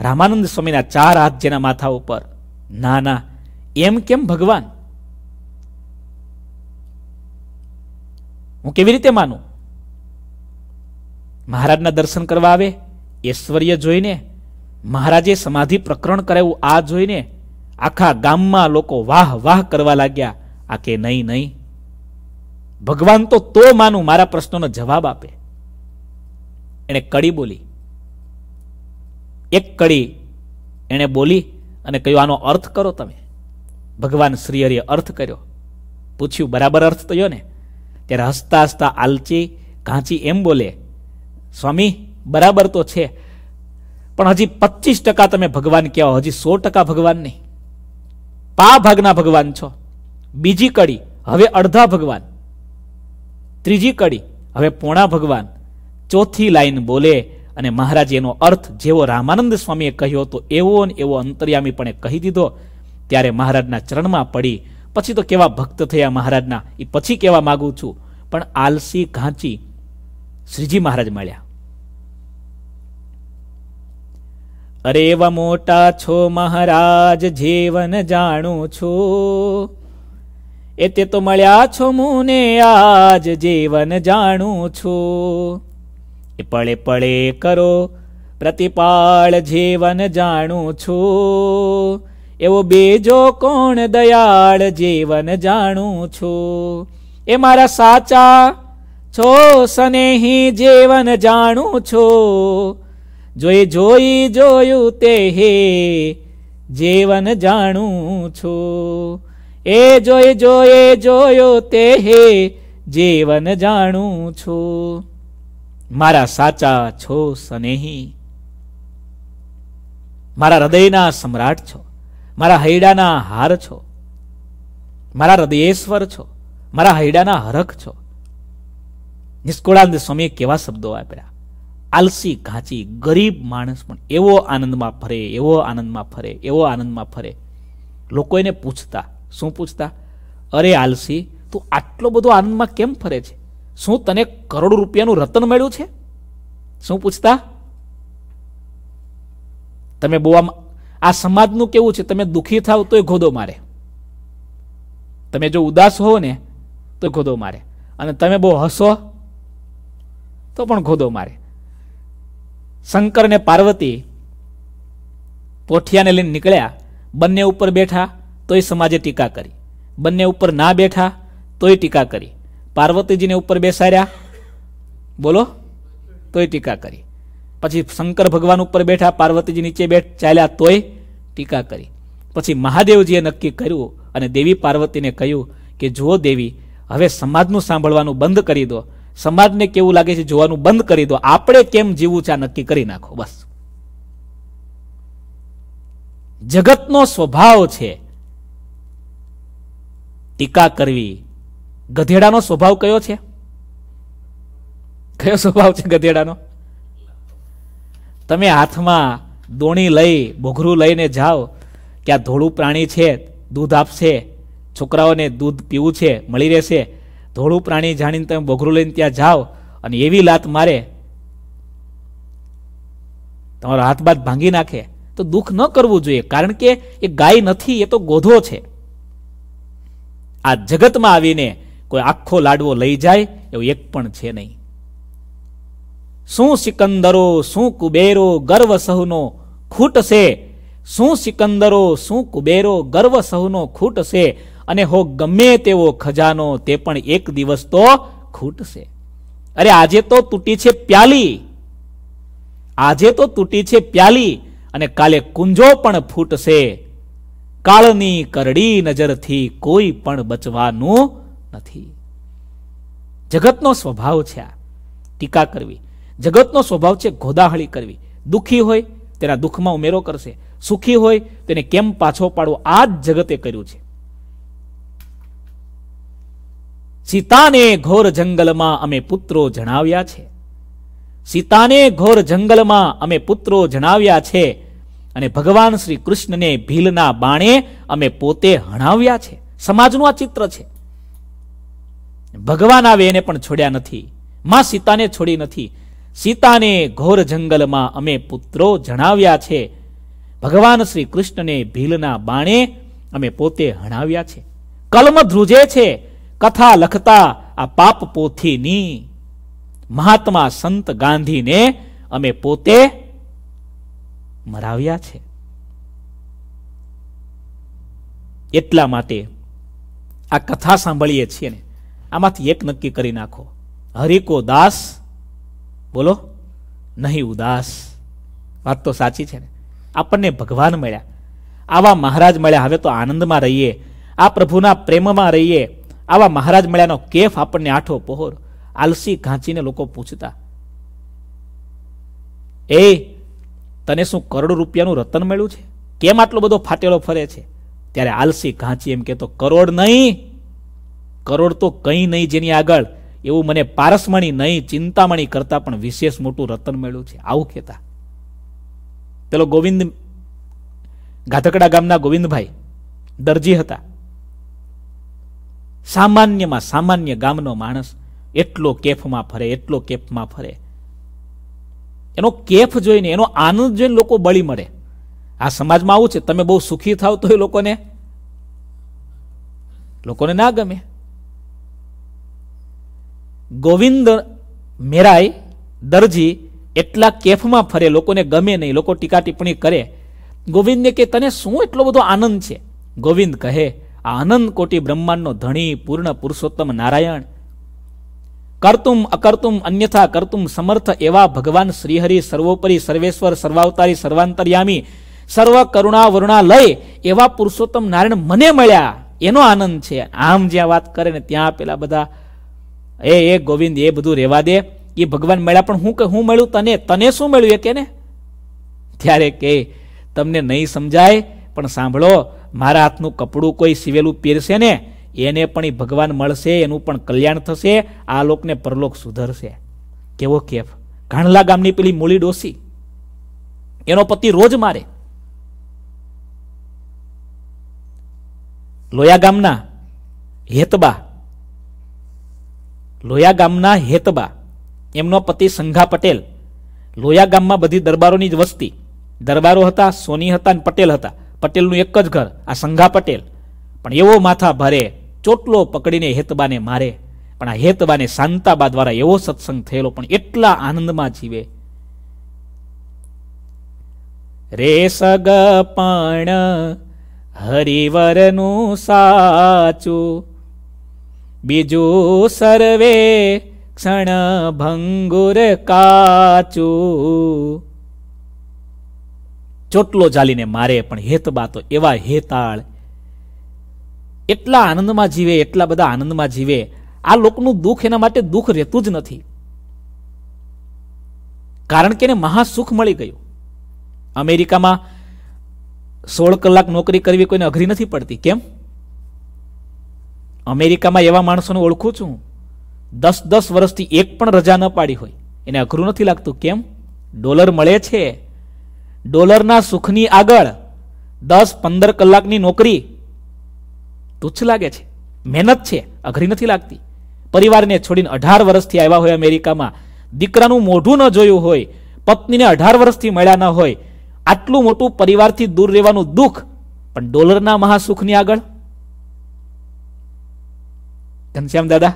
[SPEAKER 1] રામાનંદ સ્વામીના ચાર હાથ જેના માથા ઉપર ના ના એમ કેમ ભગવાન હું કેવી રીતે માનું મહારાજના દર્શન કરવા આવે ઐશ્વર્ય જોઈને મહારાજે સમાધિ પ્રકરણ કરાવ્યું આ જોઈને આખા ગામમાં લોકો વાહ વાહ કરવા લાગ્યા આ કે નહીં નહીં ભગવાન તો તો માનું મારા પ્રશ્નોનો જવાબ આપે એણે કડી બોલી એક કડી એણે બોલી અને કહ્યું આનો અર્થ કરો તમે ભગવાન શ્રીહરિએ અર્થ કર્યો પૂછ્યું બરાબર અર્થ થયો ને ત્યારે હસતા હસતા આલચી કાંચી એમ બોલે સ્વામી બરાબર તો છે પણ હજી પચીસ ટકા તમે ભગવાન કહેવા હજી સો ટકા ભગવાન નહીં પા ભાગના ભગવાન છો બીજી કડી હવે અડધા ભગવાન ત્રીજી કડી હવે પોણા ભગવાન ચોથી લાઈન બોલે અને મહારાજ એનો અર્થ જેવો રામાનંદ સ્વામીએ કહ્યો હતો એવો ને એવો અંતર્યામીપણે કહી દીધો ત્યારે મહારાજના ચરણમાં પડી પછી તો કેવા ભક્ત થયા મહારાજના એ પછી કહેવા માગું છું પણ આલસી ઘાંચી શ્રીજી મહારાજ મળ્યા અરે એવા મોટા છો મહારાજ જીવન જાણું છું એ તે તો મળ્યા છો મુને આજ જીવન જાણું છું એ પળે પળે કરો પ્રતિપાળ જીવન જાણું છું એવો બીજો કોણ દયાળ જીવન જાણું છું એ મારા સાચા છો સનેહી જીવન જાણું છું જોઈ જોઈ જોયું તે હે જીવન જાણું છું એ જોઈ જોયે જોયો તે હે જીવન જાણું છું મારા સાચા છો સનેહી મારા હૃદયના સમ્રાટ છો મારા હૈડાના હાર છો મારા હૃદયેશ્વર છો મારા હૈડાના હરખ છો નિષ્કુળાનંદ સ્વામીએ કેવા શબ્દો આપ્યા આલસી ઘાંચી ગરીબ માણસ પણ એવો આનંદમાં ફરે એવો આનંદમાં ફરે એવો આનંદમાં ફરે લોકો એને પૂછતા શું પૂછતા અરે આલસી તું આટલો બધો આનંદમાં કેમ ફરે છે શું તને કરોડ રૂપિયાનું રતન મળ્યું છે શું પૂછતા તમે બહુ આમ આ સમાજનું કેવું છે તમે દુઃખી થાવ તો એ ગોદો મારે તમે જો ઉદાસ હો ને તો ગોદો મારે અને તમે બહુ હસો તો પણ ગોદો મારે શંકર અને પાર્વતી પોઠિયાને લઈને નીકળ્યા બંને ઉપર બેઠા તોય સમાજે ટીકા કરી બંને ઉપર ના બેઠા તોય ટીકા કરી પાર્વતીજીને ઉપર બેસાડ્યા બોલો તોય ટીકા કરી પછી શંકર ભગવાન ઉપર બેઠા પાર્વતીજી નીચે બેઠ ચાલ્યા તોય ટીકા કરી પછી મહાદેવજીએ નક્કી કર્યું અને દેવી પાર્વતીને કહ્યું કે જુઓ દેવી હવે સમાજનું સાંભળવાનું બંધ કરી દો સમાજને કેવું લાગે છે જોવાનું બંધ કરી દો આપણે કેમ જીવવું છે આ નક્કી કરી નાખો બસ જગતનો સ્વભાવ છે ટીકા કરવી ગધેડાનો સ્વભાવ કયો છે કયો સ્વભાવ છે ગધેડાનો તમે હાથમાં દોણી લઈ બોઘરું લઈને જાઓ કે આ ધોળું પ્રાણી છે દૂધ આપશે છોકરાઓને દૂધ પીવું છે મળી રહેશે ધોળું પ્રાણી જાણીને તમે બોઘરું લઈને ત્યાં જાઓ અને એવી લાત મારે તમારો હાથ બાદ ભાંગી નાખે તો દુઃખ ન કરવું જોઈએ કારણ કે એ ગાય નથી એ તો ગોધો છે આ જગતમાં આવીને કોઈ આખો લાડવો લઈ જાય એવું એક પણ છે નહીં શું સિકંદરો શું કુબેરો ગર્વ સહુનો ખૂટશે શું સિકંદરો શું કુબેરો ગર્વ સહુનો ખૂટશે અને હો ગમે તેવો ખજાનો તે પણ એક દિવસ તો ખૂટશે અરે આજે તો તૂટી છે પ્યાલી આજે તો તૂટી છે પ્યાલી અને કાલે કુંજો પણ ફૂટશે કાળની કરડી નજરથી કોઈ પણ બચવાનું નથી જગતનો સ્વભાવ છે આ ટીકા કરવી જગતનો સ્વભાવ છે ગોદાહળી કરવી દુઃખી હોય તેના દુઃખમાં ઉમેરો કરશે સુખી હોય તેને કેમ પાછો પાડવો આ જ જગતે કર્યું છે સીતાને ઘોર જંગલમાં અમે પુત્રો જણાવ્યા છે સીતાને ઘોર જંગલમાં અમે પુત્રો જણાવ્યા છે અને ભગવાન શ્રી કૃષ્ણને ભીલના બાણે અમે પોતે હણાવ્યા છે સમાજનું આ ચિત્ર છે ભગવાન આવે એને પણ છોડ્યા નથી માં સીતાને છોડી નથી સીતાને ઘોર જંગલમાં અમે પુત્રો જણાવ્યા છે ભગવાન શ્રી કૃષ્ણને ભીલના બાણે અમે પોતે હણાવ્યા છે કલમ ધ્રુજે છે કથા લખતા આ પાપ પોથીની મહાત્મા સંત ગાંધીને અમે પોતે મરાવ્યા છે એટલા માટે આ કથા સાંભળીએ છીએ ને આમાંથી એક નક્કી કરી નાખો હરિકો દાસ બોલો નહીં ઉદાસ વાત તો સાચી છે ને આપણને ભગવાન મળ્યા આવા મહારાજ મળ્યા હવે તો આનંદમાં રહીએ આ પ્રભુના પ્રેમમાં રહીએ આવા મહારાજ મળ્યાનો કેફ આપણને આઠો પહોર આલસી ઘાંચીને લોકો પૂછતા એ તને શું કરોડ રૂપિયાનું રતન મળ્યું છે કેમ આટલો બધો ફાટેલો ફરે છે ત્યારે આલસી ઘાંચી એમ કહેતો કરોડ નહીં કરોડ તો કંઈ નહીં જેની આગળ એવું મને પારસમણી નહીં ચિંતામણી કરતાં પણ વિશેષ મોટું રતન મળ્યું છે આવું કહેતા પેલો ગોવિંદ ગાધકડા ગામના ગોવિંદભાઈ દરજી હતા સામાન્યમાં સામાન્ય ગામનો માણસ એટલો કેફમાં ફરે એટલો કેફમાં ફરે એનો કેફ જોઈને એનો આનંદ જોઈને લોકો બળી મળે આ સમાજમાં આવું છે તમે બહુ સુખી થાવ તો એ લોકોને લોકોને ના ગમે ગોવિંદ મેરાય દરજી એટલા કેફમાં ફરે લોકોને ગમે નહીં લોકો ટીકા ટિપ્પણી કરે ગોવિંદને કે તને શું એટલો બધો આનંદ છે ગોવિંદ કહે આનંદ કોટી બ્રહ્માંડનો ધણી પૂર્ણ પુરુષોત્તમ નારાયણ કરતુમ અકર્તુમ અન્યથા કરતુમ સમર્થ એવા ભગવાન શ્રીહરિ સર્વોપરી સર્વેશ્વર સર્વાવતારી સર્વાંતર્યામી સર્વ કરુણા વરુણા લય એવા પુરુષોત્તમ નારાયણ મને મળ્યા એનો આનંદ છે આમ જ્યાં વાત કરે ને ત્યાં પેલા બધા એ એ ગોવિંદ એ બધું રહેવા દે એ ભગવાન મળ્યા પણ હું હું મળ્યું તને તને શું મળ્યું એ કે ને ત્યારે કે તમને નહીં સમજાય પણ સાંભળો મારા હાથનું કપડું કોઈ સીવેલું પહેરશે ને એને પણ એ ભગવાન મળશે એનું પણ કલ્યાણ થશે આ લોકને પરલોક સુધરશે કેવો કેફ ઘાણલા ગામની પેલી મૂળી ડોસી એનો પતિ રોજ મારે લોયા ગામના હેતબા લોયા ગામના હેતબા એમનો પતિ સંઘા પટેલ લોયા ગામમાં બધી દરબારોની જ વસ્તી દરબારો હતા સોની હતા અને પટેલ હતા પટેલનું એક જ ઘર આ સંઘા પટેલ પણ એવો માથા ભરે ચોટલો પકડીને હેતબાને મારે પણ આ હેતબાને શાંતાબા દ્વારા એવો સત્સંગ થયેલો પણ એટલા આનંદમાં જીવે રે સગ પણ હરિવરનું સાચું બીજું સર્વે ક્ષણ ભંગુર કાચું ચોટલો ચાલીને મારે પણ હેતબા તો એવા હેતાળ એટલા આનંદમાં જીવે એટલા બધા આનંદમાં જીવે આ લોકનું દુઃખ એના માટે દુઃખ રહેતું જ નથી કારણ કે એને મહાસુખ મળી ગયું અમેરિકામાં સોળ કલાક નોકરી કરવી કોઈને અઘરી નથી પડતી કેમ અમેરિકામાં એવા માણસોને ઓળખું છું દસ દસ વર્ષથી એક પણ રજા ન પાડી હોય એને અઘરું નથી લાગતું કેમ ડોલર મળે છે ડોલરના સુખની આગળ દસ પંદર કલાકની નોકરી તુચ્છ લાગે છે મહેનત છે અઘરી નથી લાગતી પરિવારને છોડીને અઢાર વર્ષથી આવ્યા હોય અમેરિકામાં દીકરાનું મોઢું ન જોયું હોય પત્નીને અઢાર વર્ષથી મળ્યા ન હોય આટલું મોટું પરિવારથી દૂર રહેવાનું દુઃખ પણ ડોલરના મહાસુખની આગળ ઘનશ્યામ દાદા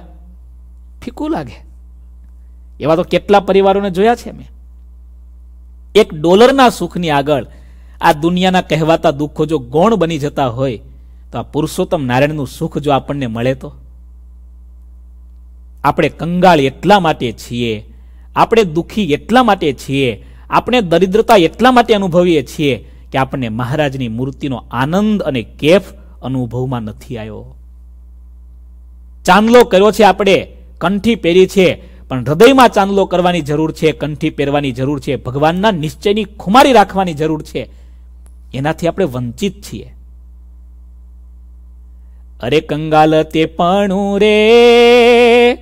[SPEAKER 1] ફીકું લાગે એવા તો કેટલા પરિવારોને જોયા છે મેં એક ડોલરના સુખની આગળ આ દુનિયાના કહેવાતા દુઃખો જો ગૌણ બની જતા હોય તો આ પુરુષોત્તમ નારાયણનું સુખ જો આપણને મળે તો આપણે કંગાળ એટલા માટે છીએ આપણે દુઃખી એટલા માટે છીએ આપણે દરિદ્રતા એટલા માટે અનુભવીએ છીએ કે આપણને મહારાજની મૂર્તિનો આનંદ અને કેફ અનુભવમાં નથી આવ્યો ચાંદલો કર્યો છે આપણે કંઠી પહેરી છે પણ હૃદયમાં ચાંદલો કરવાની જરૂર છે કંઠી પહેરવાની જરૂર છે ભગવાનના નિશ્ચયની ખુમારી રાખવાની જરૂર છે એનાથી આપણે વંચિત છીએ અરે કંગાલ તે પણું રે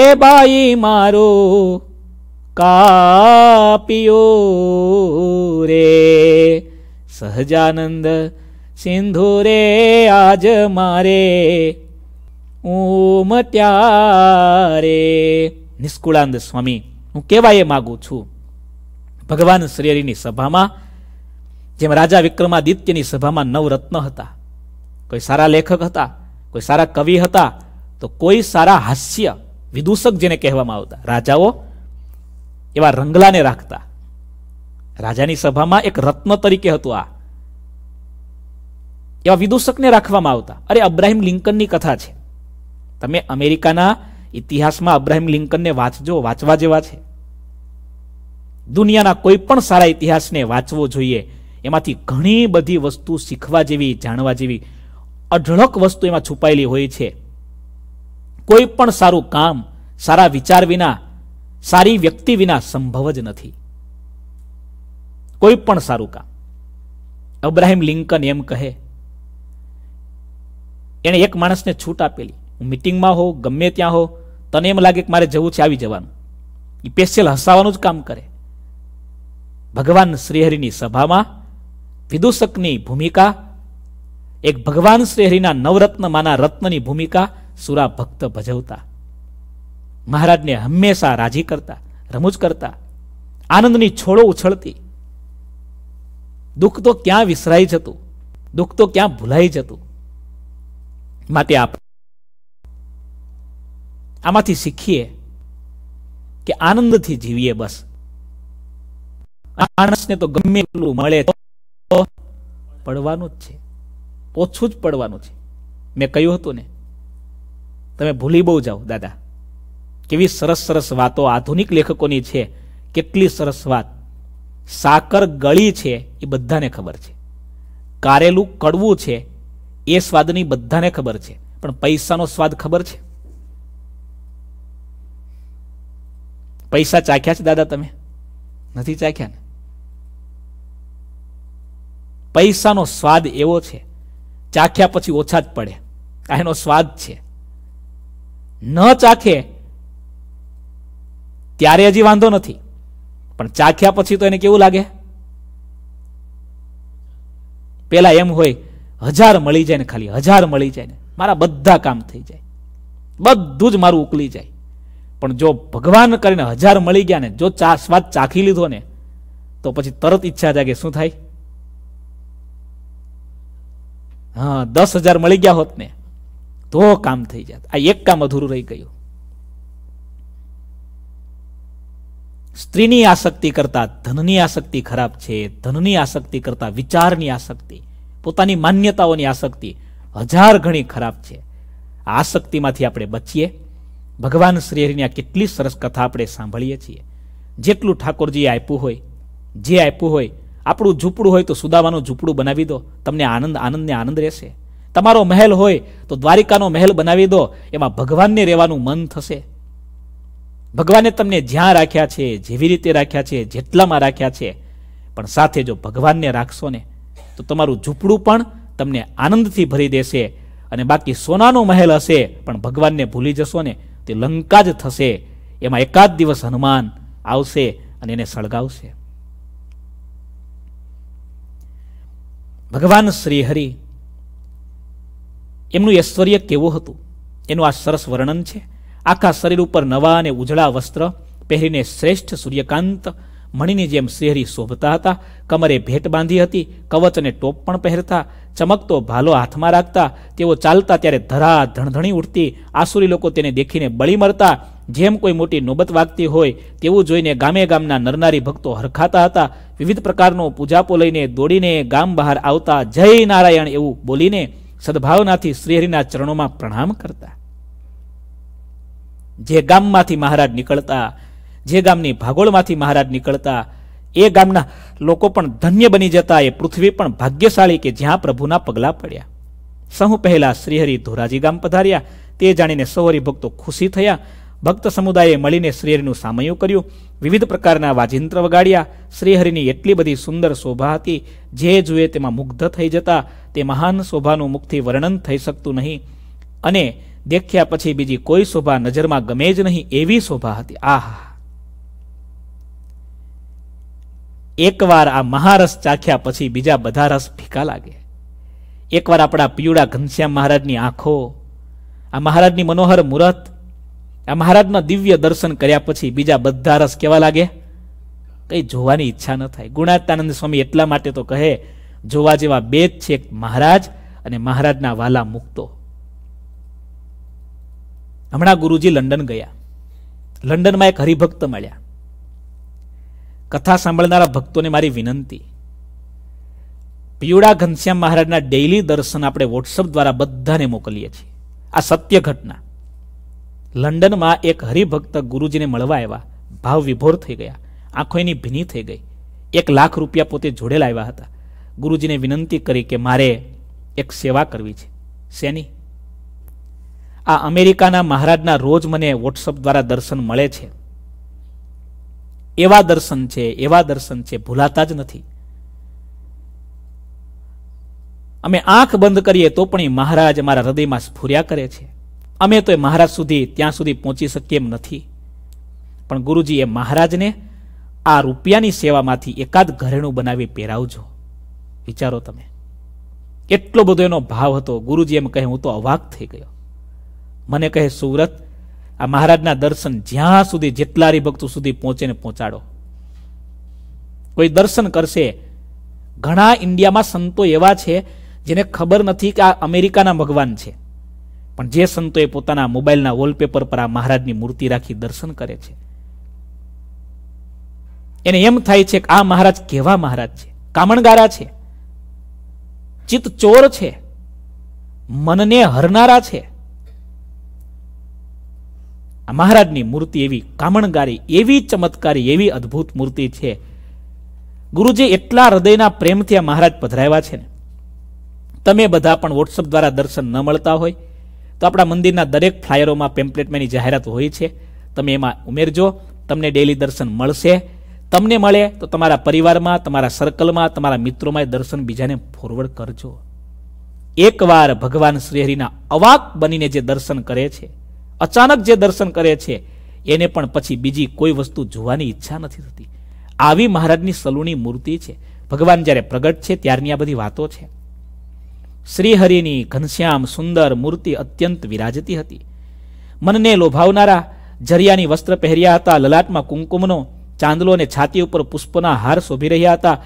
[SPEAKER 1] એ બાઈ મારો કાપિયો રે સહજાનંદ સિંધુ રે આજ મારે ઓમ ત્યારે નિષ્કુળાનંદ સ્વામી હું કહેવા એ માગું છું ભગવાન શ્રીહરિની સભામાં જેમ રાજા વિક્રમાદિત્યની સભામાં નવ રત્ન હતા કોઈ સારા લેખક હતા કોઈ સારા કવિ હતા તો કોઈ સારા હાસ્ય વિદૂષક જેને કહેવામાં આવતા રાજાઓ એવા રંગલાને રાખતા રાજાની સભામાં એક રત્ન તરીકે હતું આ એવા વિદૂષકને રાખવામાં આવતા અરે અબ્રાહિમ લિંકનની કથા છે તમે અમેરિકાના ઇતિહાસમાં અબ્રાહિમ લિંકનને વાંચજો વાંચવા જેવા છે દુનિયાના કોઈ પણ સારા ઇતિહાસને વાંચવો જોઈએ એમાંથી ઘણી બધી વસ્તુ શીખવા જેવી જાણવા જેવી અઢળક વસ્તુ એમાં છુપાયેલી હોય છે કોઈ પણ સારું કામ સારા વિચાર વિના સારી વ્યક્તિ વિના સંભવ જ નથી કોઈ પણ સારું કામ અબ્રાહિમ લિંકન એમ કહે એણે એક માણસને છૂટ આપેલી હું મિટિંગમાં હો ગમે ત્યાં હો તને એમ લાગે કે મારે જવું છે આવી જવાનું એ પેશિયલ હસાવાનું જ કામ કરે ભગવાન શ્રીહરિની સભામાં વિદૂષકની ભૂમિકા એક ભગવાન શ્રીહરિના નવરત્નમાંના રત્નની ભૂમિકા સુરા ભક્ત ભજવતા મહારાજને હંમેશા રાજી કરતા રમૂજ કરતા આનંદની છોડો ઉછળતી દુઃખ તો ક્યાં વિસરાઈ જતું દુઃખ તો ક્યાં ભૂલાઈ જતું માટે આપણે આમાંથી શીખીએ કે આનંદથી જીવીએ બસ માણસને તો ગમે એટલું મળે તો પડવાનું જ છે ઓછું જ પડવાનું છે મેં કહ્યું હતું ને તમે ભૂલી બહુ જાઓ દાદા કેવી સરસ સરસ વાતો આધુનિક લેખકોની છે કેટલી સરસ વાત સાકર ગળી છે એ બધાને ખબર છે કારેલું કડવું છે એ સ્વાદની બધાને ખબર છે પણ પૈસાનો સ્વાદ ખબર છે પૈસા ચાખ્યા છે દાદા તમે નથી ચાખ્યા ને પૈસાનો સ્વાદ એવો છે ચાખ્યા પછી ઓછા જ પડે આ એનો સ્વાદ છે ન ચાખે ત્યારે હજી વાંધો નથી પણ ચાખ્યા પછી તો એને કેવું લાગે પેલા એમ હોય હજાર મળી જાય ને ખાલી હજાર મળી જાય ને મારા બધા કામ થઈ જાય બધું જ મારું ઉકલી જાય પણ જો ભગવાન કરીને હજાર મળી ગયા ને જો ચા સ્વાદ ચાખી લીધો ને તો પછી તરત ઈચ્છા જાગે શું થાય હા દસ હજાર મળી ગયા હોત ને તો કામ થઈ જાય આ એક કામ અધૂરું રહી ગયું સ્ત્રીની આસક્તિ કરતા ધનની આસક્તિ ખરાબ છે ધનની આસક્તિ કરતા વિચારની આસક્તિ પોતાની માન્યતાઓની આસક્તિ હજાર ઘણી ખરાબ છે આ આસક્તિમાંથી આપણે બચીએ ભગવાન શ્રીહરિની આ કેટલી સરસ કથા આપણે સાંભળીએ છીએ જેટલું ઠાકોરજીએ આપ્યું હોય જે આપ્યું હોય આપણું ઝૂંપડું હોય તો સુદાવાનું ઝૂંપડું બનાવી દો તમને આનંદ આનંદને આનંદ રહેશે તમારો મહેલ હોય તો દ્વારિકાનો મહેલ બનાવી દો એમાં ભગવાનને રહેવાનું મન થશે ભગવાને તમને જ્યાં રાખ્યા છે જેવી રીતે રાખ્યા છે જેટલામાં રાખ્યા છે પણ સાથે જો ભગવાનને રાખશો ને તો તમારું ઝૂંપડું પણ તમને આનંદથી ભરી દેશે અને બાકી સોનાનો મહેલ હશે પણ ભગવાનને ભૂલી જશો ને તે લંકા જ થશે એમાં એકાદ દિવસ હનુમાન આવશે અને એને સળગાવશે ભગવાન શ્રીહરિ એમનું ઐશ્વર્ય કેવું હતું એનું આ સરસ વર્ણન છે આખા શરીર ઉપર નવા અને ઉજળા વસ્ત્ર પહેરીને શ્રેષ્ઠ સૂર્યકાંત મણીની જેમ શેરી શોભતા હતા કમરે ભેટ બાંધી હતી કવચ અને ટોપ પણ પહેરતા ચમકતો ભાલો હાથમાં રાખતા તેઓ ચાલતા ત્યારે ધરા ધણધણી ઉઠતી આસુરી લોકો તેને દેખીને બળી મરતા જેમ કોઈ મોટી નોબત વાગતી હોય તેવું જોઈને ગામે ગામના નરનારી ભક્તો હરખાતા હતા વિવિધ પ્રકારનો પૂજાપો લઈને દોડીને ગામ બહાર આવતા જય નારાયણ એવું બોલીને સદભાવનાથી શ્રીહરિના ચરણોમાં પ્રણામ કરતા જે ગામમાંથી મહારાજ નીકળતા જે ગામની ભાગોળમાંથી મહારાજ નીકળતા એ ગામના લોકો પણ ધન્ય બની જતા એ પૃથ્વી પણ ભાગ્યશાળી કે જ્યાં પ્રભુના પગલાં પડ્યા સહુ પહેલા શ્રીહરિ ધોરાજી ગામ પધાર્યા તે જાણીને સૌહરી ભક્તો ખુશી થયા ભક્ત સમુદાયે મળીને શ્રીહરિનું સામયું કર્યું વિવિધ પ્રકારના વાજિંત્ર વગાડ્યા શ્રીહરિની એટલી બધી સુંદર શોભા હતી જે જુએ તેમાં મુગ્ધ થઈ જતા તે મહાન શોભાનું મુખથી વર્ણન થઈ શકતું નહીં અને દેખ્યા પછી બીજી કોઈ શોભા નજરમાં ગમે જ નહીં એવી શોભા હતી આહા એકવાર આ મહારસ ચાખ્યા પછી બીજા બધા રસ ફીકા લાગે એકવાર આપણા પિયુડા ઘનશ્યામ મહારાજની આંખો આ મહારાજની મનોહર મુહૂર્ત આ મહારાજના દિવ્ય દર્શન કર્યા પછી બીજા બધા રસ કેવા લાગે કંઈ જોવાની ઈચ્છા ન થાય ગુણાતાનંદ સ્વામી એટલા માટે તો કહે જોવા જેવા બે જ છે મહારાજ અને મહારાજના વાલા મુક્તો હમણાં ગુરુજી લંડન ગયા લંડનમાં એક હરિભક્ત મળ્યા કથા સાંભળનારા ભક્તોને મારી વિનંતી પીવડા ઘનશ્યામ મહારાજના ડેઇલી દર્શન આપણે વોટ્સઅપ દ્વારા બધાને મોકલીએ છીએ આ સત્ય ઘટના લંડનમાં એક હરિભક્ત ગુરુજીને મળવા આવ્યા ભાવ વિભોર થઈ ગયા આંખો એની ભીની થઈ ગઈ એક લાખ રૂપિયા પોતે જોડેલા આવ્યા હતા ગુરુજીને વિનંતી કરી કે મારે એક સેવા કરવી છે શેની આ અમેરિકાના મહારાજના રોજ મને વોટ્સઅપ દ્વારા દર્શન મળે છે એવા દર્શન છે એવા દર્શન છે ભૂલાતા જ નથી અમે આંખ બંધ કરીએ તો પણ એ મહારાજ અમારા હૃદયમાં સ્ફુર્યા કરે છે અમે તો એ મહારાજ સુધી ત્યાં સુધી પહોંચી શકીએ એમ નથી પણ ગુરુજી એ મહારાજને આ રૂપિયાની સેવામાંથી એકાદ ઘરેણું બનાવી પહેરાવજો વિચારો તમે એટલો બધો એનો ભાવ હતો ગુરુજી એમ કહે હું તો અવાક થઈ ગયો મને કહે સુવ્રત આ મહારાજના દર્શન જ્યાં સુધી જેટલારી ભક્તો સુધી પહોંચે ને પહોંચાડો કોઈ દર્શન કરશે ઘણા ઇન્ડિયામાં સંતો એવા છે જેને ખબર નથી કે આ અમેરિકાના ભગવાન છે પણ જે સંતોએ પોતાના મોબાઈલના વોલપેપર પર આ મહારાજની મૂર્તિ રાખી દર્શન કરે છે એને એમ થાય છે કે આ મહારાજ કેવા મહારાજ છે કામણગારા છે ચિત્ત ચોર છે મનને હરનારા છે આ મહારાજની મૂર્તિ એવી કામણગારી એવી ચમત્કારી એવી અદ્ભુત મૂર્તિ છે ગુરુજી એટલા હૃદયના પ્રેમથી આ મહારાજ પધરાવ્યા છે ને તમે બધા પણ વોટ્સઅપ દ્વારા દર્શન ન મળતા હોય તો આપણા મંદિરના દરેક ફ્લાયરોમાં પેમ્પલેટમાંની જાહેરાત હોય છે તમે એમાં ઉમેરજો તમને ડેલી દર્શન મળશે તમને મળે તો તમારા પરિવારમાં તમારા સર્કલમાં તમારા મિત્રોમાં દર્શન બીજાને ફોરવર્ડ કરજો એકવાર ભગવાન શ્રીહરિના અવાક બનીને જે દર્શન કરે છે અચાનક જે દર્શન કરે છે એને પણ પછી બીજી કોઈ વસ્તુ જોવાની ઈચ્છા નથી થતી આવી મહારાજની સલુની મૂર્તિ છે ભગવાન જ્યારે પ્રગટ છે ત્યારની આ બધી વાતો છે શ્રીહરિની ઘનશ્યામ સુંદર મૂર્તિ અત્યંત વિરાજતી હતી મનને લોભાવનારા જરિયાની વસ્ત્ર પહેર્યા હતા લલાટમાં કુંકુમનો ચાંદલો અને છાતી ઉપર પુષ્પના હાર શોભી રહ્યા હતા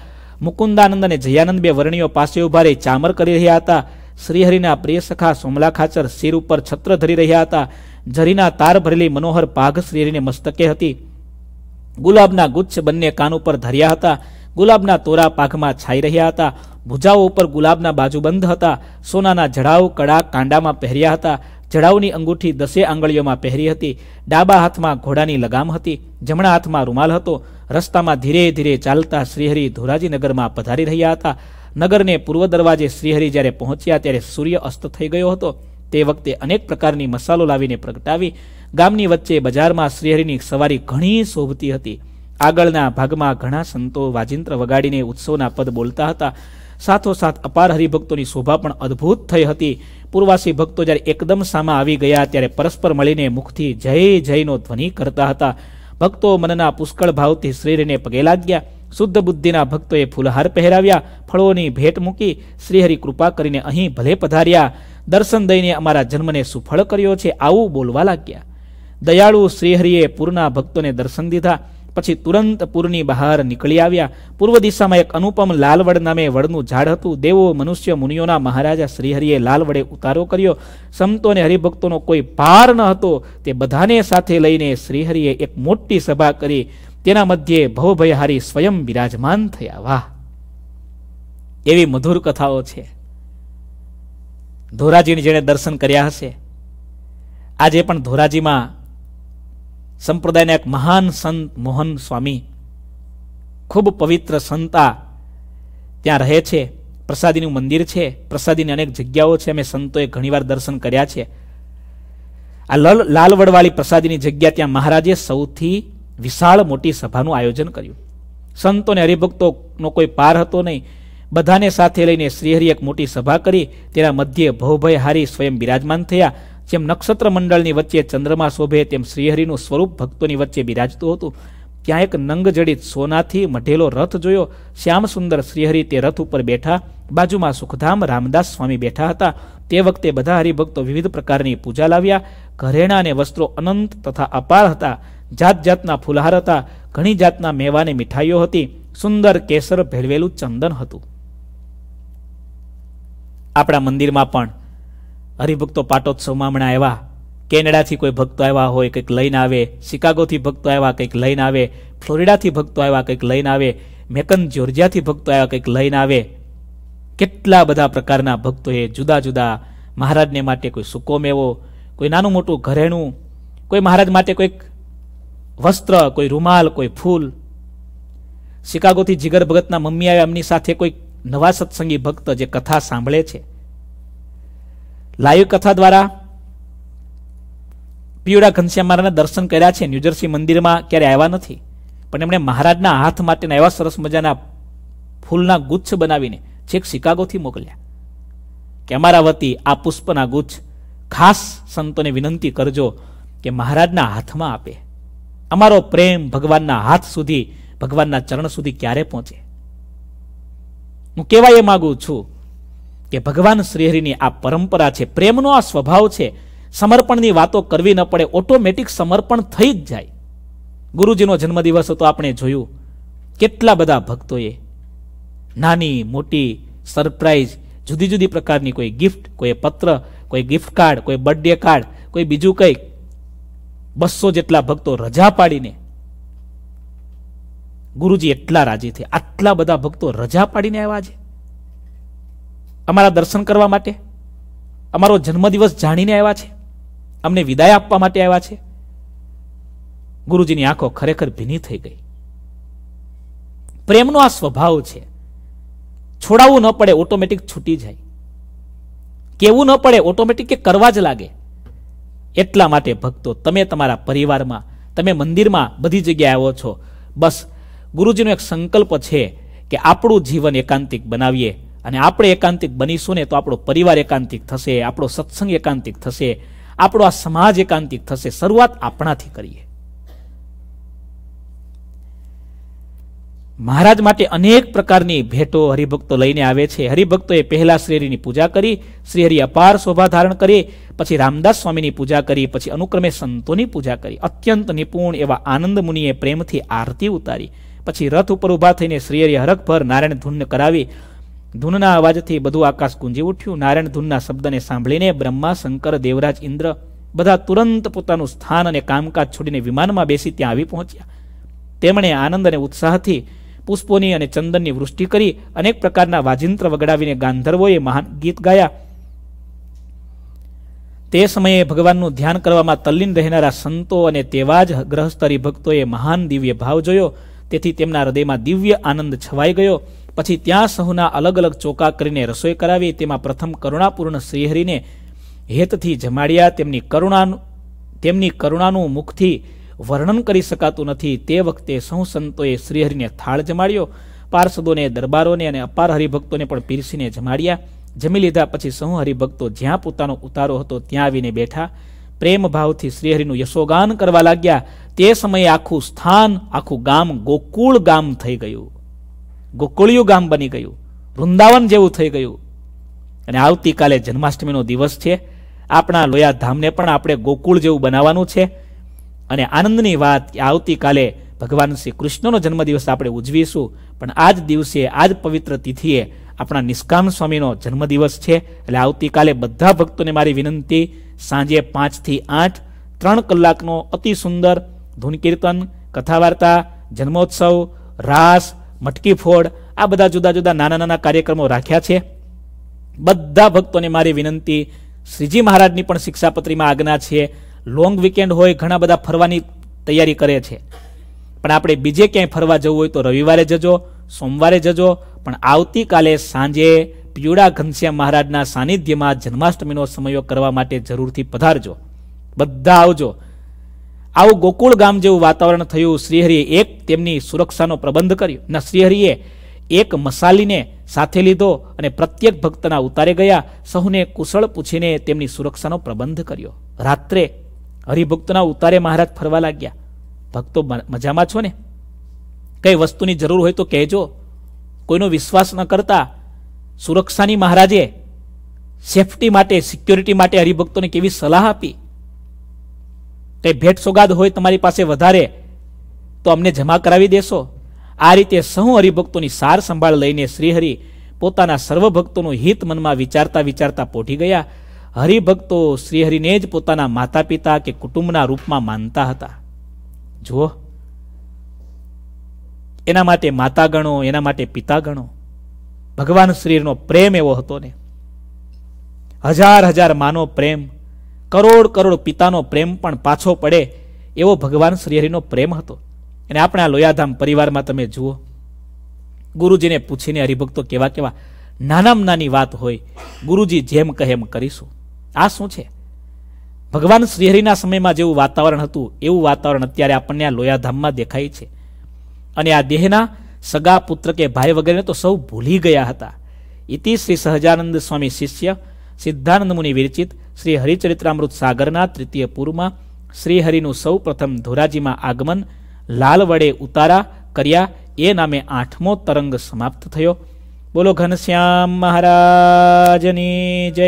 [SPEAKER 1] મુકુંદાનંદ અને જયાનંદ બે વર્ણિયો પાસે ઉભા રહી ચામર કરી રહ્યા હતા શ્રીહરિના પ્રિય સખા સોમલા ખાચર શિર ઉપર છત્ર ધરી રહ્યા હતા ઝરીના તાર ભરેલી મનોહર પાઘશ્રીને મસ્તકે હતી ગુલાબના ગુચ્છ બંને કાન ઉપર ધર્યા હતા ગુલાબના તોરા પાઘમાં છાઈ રહ્યા હતા ભુજાઓ ઉપર ગુલાબના બાજુબંધ હતા સોનાના જડાવ કડા કાંડામાં પહેર્યા હતા જડાવની અંગૂઠી દસે આંગળીઓમાં પહેરી હતી ડાબા હાથમાં ઘોડાની લગામ હતી જમણા હાથમાં રૂમાલ હતો રસ્તામાં ધીરે ધીરે ચાલતા શ્રીહરિ ધોરાજીનગરમાં પધારી રહ્યા હતા નગરને પૂર્વ દરવાજે શ્રીહરિ જ્યારે પહોંચ્યા ત્યારે સૂર્ય અસ્ત થઈ ગયો હતો તે વખતે અનેક પ્રકારની મસાલો લાવીને પ્રગટાવી ગામની વચ્ચે બજારમાં શ્રીહરિની સવારી ઘણી શોભતી હતી આગળના ભાગમાં ઘણા સંતો વાજિંત્ર વગાડીને ઉત્સવના પદ બોલતા હતા સાથોસાથ અપાર હરિભક્તોની શોભા પણ અદ્ભુત થઈ હતી પૂર્વાસી ભક્તો જ્યારે એકદમ સામા આવી ગયા ત્યારે પરસ્પર મળીને મુખથી જય જયનો ધ્વનિ કરતા હતા ભક્તો મનના પુષ્કળ ભાવથી શ્રીહરિને પગે લાગ્યા શુદ્ધ બુદ્ધિના ભક્તોએ ફૂલહાર પહેરાવ્યા ફળોની ભેટ મૂકી શ્રીહરિ કૃપા કરીને અહીં ભલે પધાર્યા દર્શન દઈને અમારા જન્મને સુફળ કર્યો છે આવું બોલવા લાગ્યા દયાળુ શ્રીહરિએ પૂરના ભક્તોને દર્શન દીધા પછી તુરંત પૂરની બહાર નીકળી આવ્યા પૂર્વ દિશામાં એક અનુપમ લાલવડ નામે વડનું ઝાડ હતું દેવો મનુષ્ય મુનિઓના મહારાજા શ્રીહરિએ લાલવડે ઉતારો કર્યો સંતો અને હરિભક્તોનો કોઈ ભાર ન હતો તે બધાને સાથે લઈને શ્રીહરિએ એક મોટી સભા કરી તેના મધ્યે ભવભયહારી સ્વયં બિરાજમાન થયા વાહ એવી મધુર કથાઓ છે ધોરાજીને જેણે દર્શન કર્યા હશે આજે પણ ધોરાજીમાં સંપ્રદાયના એક મહાન સંત મોહન સ્વામી ખૂબ પવિત્ર સંતા ત્યાં રહે છે પ્રસાદીનું મંદિર છે પ્રસાદીની અનેક જગ્યાઓ છે અમે સંતોએ ઘણીવાર દર્શન કર્યા છે આ લાલવડવાળી પ્રસાદીની જગ્યા ત્યાં મહારાજે સૌથી વિશાળ મોટી સભાનું આયોજન કર્યું સંતો અને હરિભક્તોનો કોઈ પાર હતો નહીં બધાને સાથે લઈને શ્રીહરિ એક મોટી સભા કરી તેના મધ્યે ભવભય હારી સ્વયં બિરાજમાન થયા જેમ નક્ષત્ર મંડળની વચ્ચે ચંદ્રમા શોભે તેમ શ્રીહરિનું સ્વરૂપ ભક્તોની વચ્ચે બિરાજતું હતું ત્યાં એક નંગજડિત સોનાથી મઢેલો રથ જોયો શ્યામ સુંદર શ્રીહરિ તે રથ ઉપર બેઠા બાજુમાં સુખધામ રામદાસ સ્વામી બેઠા હતા તે વખતે બધા હરિભક્તો વિવિધ પ્રકારની પૂજા લાવ્યા ઘરેણા અને વસ્ત્રો અનંત તથા અપાર હતા જાત જાતના ફુલહાર હતા ઘણી જાતના મેવાની મીઠાઈઓ હતી સુંદર કેસર ભેળવેલું ચંદન હતું આપણા મંદિરમાં પણ હરિભક્તો પાટોત્સવમાં હમણાં આવ્યા કેનેડાથી કોઈ ભક્તો આવ્યા હોય કંઈક લઈને આવે શિકાગોથી ભક્તો આવ્યા કંઈક લઈને આવે ફ્લોરિડાથી ભક્તો આવ્યા કંઈક લઈને આવે મેકન જ્યોર્જિયાથી ભક્તો આવ્યા કંઈક લઈને આવે કેટલા બધા પ્રકારના ભક્તોએ જુદા જુદા મહારાજને માટે કોઈ સુકો મેવો કોઈ નાનું મોટું ઘરેણું કોઈ મહારાજ માટે કોઈક વસ્ત્ર કોઈ રૂમાલ કોઈ ફૂલ શિકાગોથી જીગર ભગતના મમ્મી આવ્યા એમની સાથે કોઈ નવા સત્સંગી ભક્ત જે કથા સાંભળે છે લાઈવ કથા દ્વારા પિયુડા ઘનશ્યામ દર્શન કર્યા છે ન્યૂજર્સી મંદિરમાં ક્યારે આવ્યા નથી પણ એમણે મહારાજના હાથ માટેના એવા સરસ મજાના ફૂલના ગુચ્છ બનાવીને છેક શિકાગોથી મોકલ્યા કેમારા વતી આ પુષ્પના ગુચ્છ ખાસ સંતોને વિનંતી કરજો કે મહારાજના હાથમાં આપે અમારો પ્રેમ ભગવાનના હાથ સુધી ભગવાનના ચરણ સુધી ક્યારે પહોંચે હું કહેવા એ માગું છું કે ભગવાન શ્રીહરિની આ પરંપરા છે પ્રેમનો આ સ્વભાવ છે સમર્પણની વાતો કરવી ન પડે ઓટોમેટિક સમર્પણ થઈ જ જાય ગુરુજીનો જન્મદિવસ હતો આપણે જોયું કેટલા બધા ભક્તોએ નાની મોટી સરપ્રાઇઝ જુદી જુદી પ્રકારની કોઈ ગિફ્ટ કોઈ પત્ર કોઈ ગિફ્ટ કાર્ડ કોઈ બર્થડે કાર્ડ કોઈ બીજું કંઈક બસો જેટલા ભક્તો રજા પાડીને ગુરુજી એટલા રાજી થયા આટલા બધા ભક્તો રજા પાડીને આવ્યા છે અમારા દર્શન કરવા માટે અમારો જન્મદિવસ જાણીને આવ્યા છે અમને વિદાય આપવા માટે આવ્યા છે ગુરુજીની આંખો ખરેખર ભીની થઈ ગઈ પ્રેમનો આ સ્વભાવ છે છોડાવવું ન પડે ઓટોમેટિક છૂટી જાય કેવું ન પડે ઓટોમેટિક કે કરવા જ લાગે એટલા માટે ભક્તો તમે તમારા પરિવારમાં તમે મંદિરમાં બધી જગ્યાએ આવો છો બસ ગુરુજીનો એક સંકલ્પ છે કે આપણું જીવન એકાંતિક બનાવીએ અને આપણે એકાંતિક બનીશું ને તો આપણો પરિવાર એકાંતિક થશે આપણો સત્સંગ એકાંતિક થશે આપણો આ સમાજ એકાંતિક થશે શરૂઆત આપણાથી કરીએ મહારાજ માટે અનેક પ્રકારની ભેટો હરિભક્તો લઈને આવે છે હરિભક્તોએ પહેલાં શ્રીહરિની પૂજા કરી શ્રીહરિ અપાર શોભા ધારણ કરી પછી રામદાસ સ્વામીની પૂજા કરી પછી અનુક્રમે સંતોની પૂજા કરી અત્યંત નિપુણ એવા આનંદ મુનિએ પ્રેમથી આરતી ઉતારી પછી રથ ઉપર ઊભા થઈને શ્રીહરિ હરખભર નારાયણ ધૂન કરાવી ધૂનના અવાજથી બધું આકાશ ગુંજી ઉઠ્યું નારાયણ ધૂનના શબ્દને સાંભળીને બ્રહ્મા શંકર દેવરાજ ઇન્દ્ર બધા તુરંત પોતાનું સ્થાન અને કામકાજ છોડીને વિમાનમાં બેસી ત્યાં આવી પહોંચ્યા તેમણે આનંદ અને ઉત્સાહથી પુષ્પોની અને ચંદનની વૃષ્ટિ કરી અનેક પ્રકારના વાજિંત્ર વગડાવીને ગાંધર્વોએ મહાન ગીત ગાયા તે સમયે ભગવાનનું ધ્યાન કરવામાં તલ્લીન રહેનારા સંતો અને તેવા જ ગ્રહસ્તરી ભક્તોએ મહાન દિવ્ય ભાવ જોયો તેથી તેમના હૃદયમાં દિવ્ય આનંદ છવાઈ ગયો પછી ત્યાં સહુના અલગ અલગ ચોકા કરીને રસોઈ કરાવી તેમાં પ્રથમ કરુણાપૂર્ણ શ્રીહરિને હેતથી જમાડ્યા તેમની કરુણા તેમની કરુણાનું મુખથી વર્ણન કરી શકાતું નથી તે વખતે સૌ સંતોએ શ્રીહરિને થાળ જમાડ્યો પાર્ષદોને દરબારોને અને અપાર હરિભક્તોને પણ પીરસીને જમાડ્યા જમી લીધા પછી સૌ હરિભક્તો જ્યાં પોતાનો ઉતારો હતો ત્યાં આવીને બેઠા પ્રેમ ભાવથી શ્રીહરિનું યશોગાન કરવા લાગ્યા તે સમયે આખું સ્થાન આખું ગામ ગોકુળ ગામ થઈ ગયું ગોકુળિયું ગામ બની ગયું વૃંદાવન જેવું થઈ ગયું અને આવતીકાલે જન્માષ્ટમીનો દિવસ છે આપણા લોયા ધામને પણ આપણે ગોકુળ જેવું બનાવવાનું છે અને આનંદની વાત કે આવતીકાલે ભગવાન શ્રી કૃષ્ણનો જન્મદિવસ આપણે ઉજવીશું પણ આ જ દિવસે આ જ પવિત્ર તિથિએ આપણા નિષ્કામ સ્વામીનો જન્મદિવસ છે એટલે આવતીકાલે બધા ભક્તોને મારી વિનંતી સાંજે પાંચથી આઠ ત્રણ કલાકનો અતિ સુંદર ધૂન કીર્તન કથા વાર્તા જન્મોત્સવ રાસ મટકી ફોડ આ બધા જુદા જુદા નાના નાના કાર્યક્રમો રાખ્યા છે બધા ભક્તોને મારી વિનંતી શ્રીજી મહારાજની પણ શિક્ષાપત્રીમાં આજ્ઞા છે લોંગ વીકેન્ડ હોય ઘણા બધા ફરવાની તૈયારી કરે છે પણ આપણે બીજે ક્યાંય ફરવા જવું હોય તો રવિવારે જજો સોમવારે જજો પણ આવતીકાલે સાંજે પીવડા ઘનશ્યામ મહારાજના સાનિધ્યમાં જન્માષ્ટમીનો સમયો કરવા માટે જરૂરથી પધારજો બધા આવજો આવું ગોકુળ ગામ જેવું વાતાવરણ થયું શ્રીહરિએ એક તેમની સુરક્ષાનો પ્રબંધ કર્યો ના શ્રીહરિએ એક મસાલીને સાથે લીધો અને પ્રત્યેક ભક્તના ઉતારે ગયા સહુને કુશળ પૂછીને તેમની સુરક્ષાનો પ્રબંધ કર્યો રાત્રે હરિભક્તોના ઉતારે મહારાજ ફરવા લાગ્યા ભક્તો મજામાં છો ને કઈ વસ્તુની જરૂર હોય તો કહેજો કોઈનો વિશ્વાસ ન કરતા સુરક્ષાની મહારાજે સેફટી માટે સિક્યોરિટી માટે હરિભક્તોને કેવી સલાહ આપી કંઈ ભેટ સોગાદ હોય તમારી પાસે વધારે તો અમને જમા કરાવી દેશો આ રીતે સહુ હરિભક્તોની સાર સંભાળ લઈને શ્રીહરિ પોતાના સર્વભક્તોનું હિત મનમાં વિચારતા વિચારતા પોઢી ગયા હરિભક્તો શ્રીહરિને જ પોતાના માતા પિતા કે કુટુંબના રૂપમાં માનતા હતા જુઓ એના માટે માતા ગણો એના માટે પિતા ગણો ભગવાન શ્રીનો પ્રેમ એવો હતો ને હજાર હજાર માનો પ્રેમ કરોડ કરોડ પિતાનો પ્રેમ પણ પાછો પડે એવો ભગવાન શ્રીહરિનો પ્રેમ હતો અને આપણા લોયાધામ પરિવારમાં તમે જુઓ ગુરુજીને પૂછીને હરિભક્તો કેવા કેવા નાનામાં નાની વાત હોય ગુરુજી જેમ કહે એમ કરીશું આ શું છે ભગવાન શ્રીહરિના સમયમાં જેવું વાતાવરણ હતું એવું વાતાવરણ અત્યારે આપણને આ લોયાધામમાં દેખાય છે અને આ દેહના સગા પુત્ર કે ભાઈ વગેરેને તો સૌ ભૂલી ગયા હતા ઇતિ શ્રી સહજાનંદ સ્વામી શિષ્ય સિદ્ધાનંદ મુનિ વિરચિત શ્રી હરિચરિત્રામૃત સાગરના તૃતીય પૂરમાં શ્રીહરિનું સૌ પ્રથમ ધોરાજીમાં આગમન લાલ વડે ઉતારા કર્યા એ નામે આઠમો તરંગ સમાપ્ત થયો બોલો ઘનશ્યામ મહારાજની જય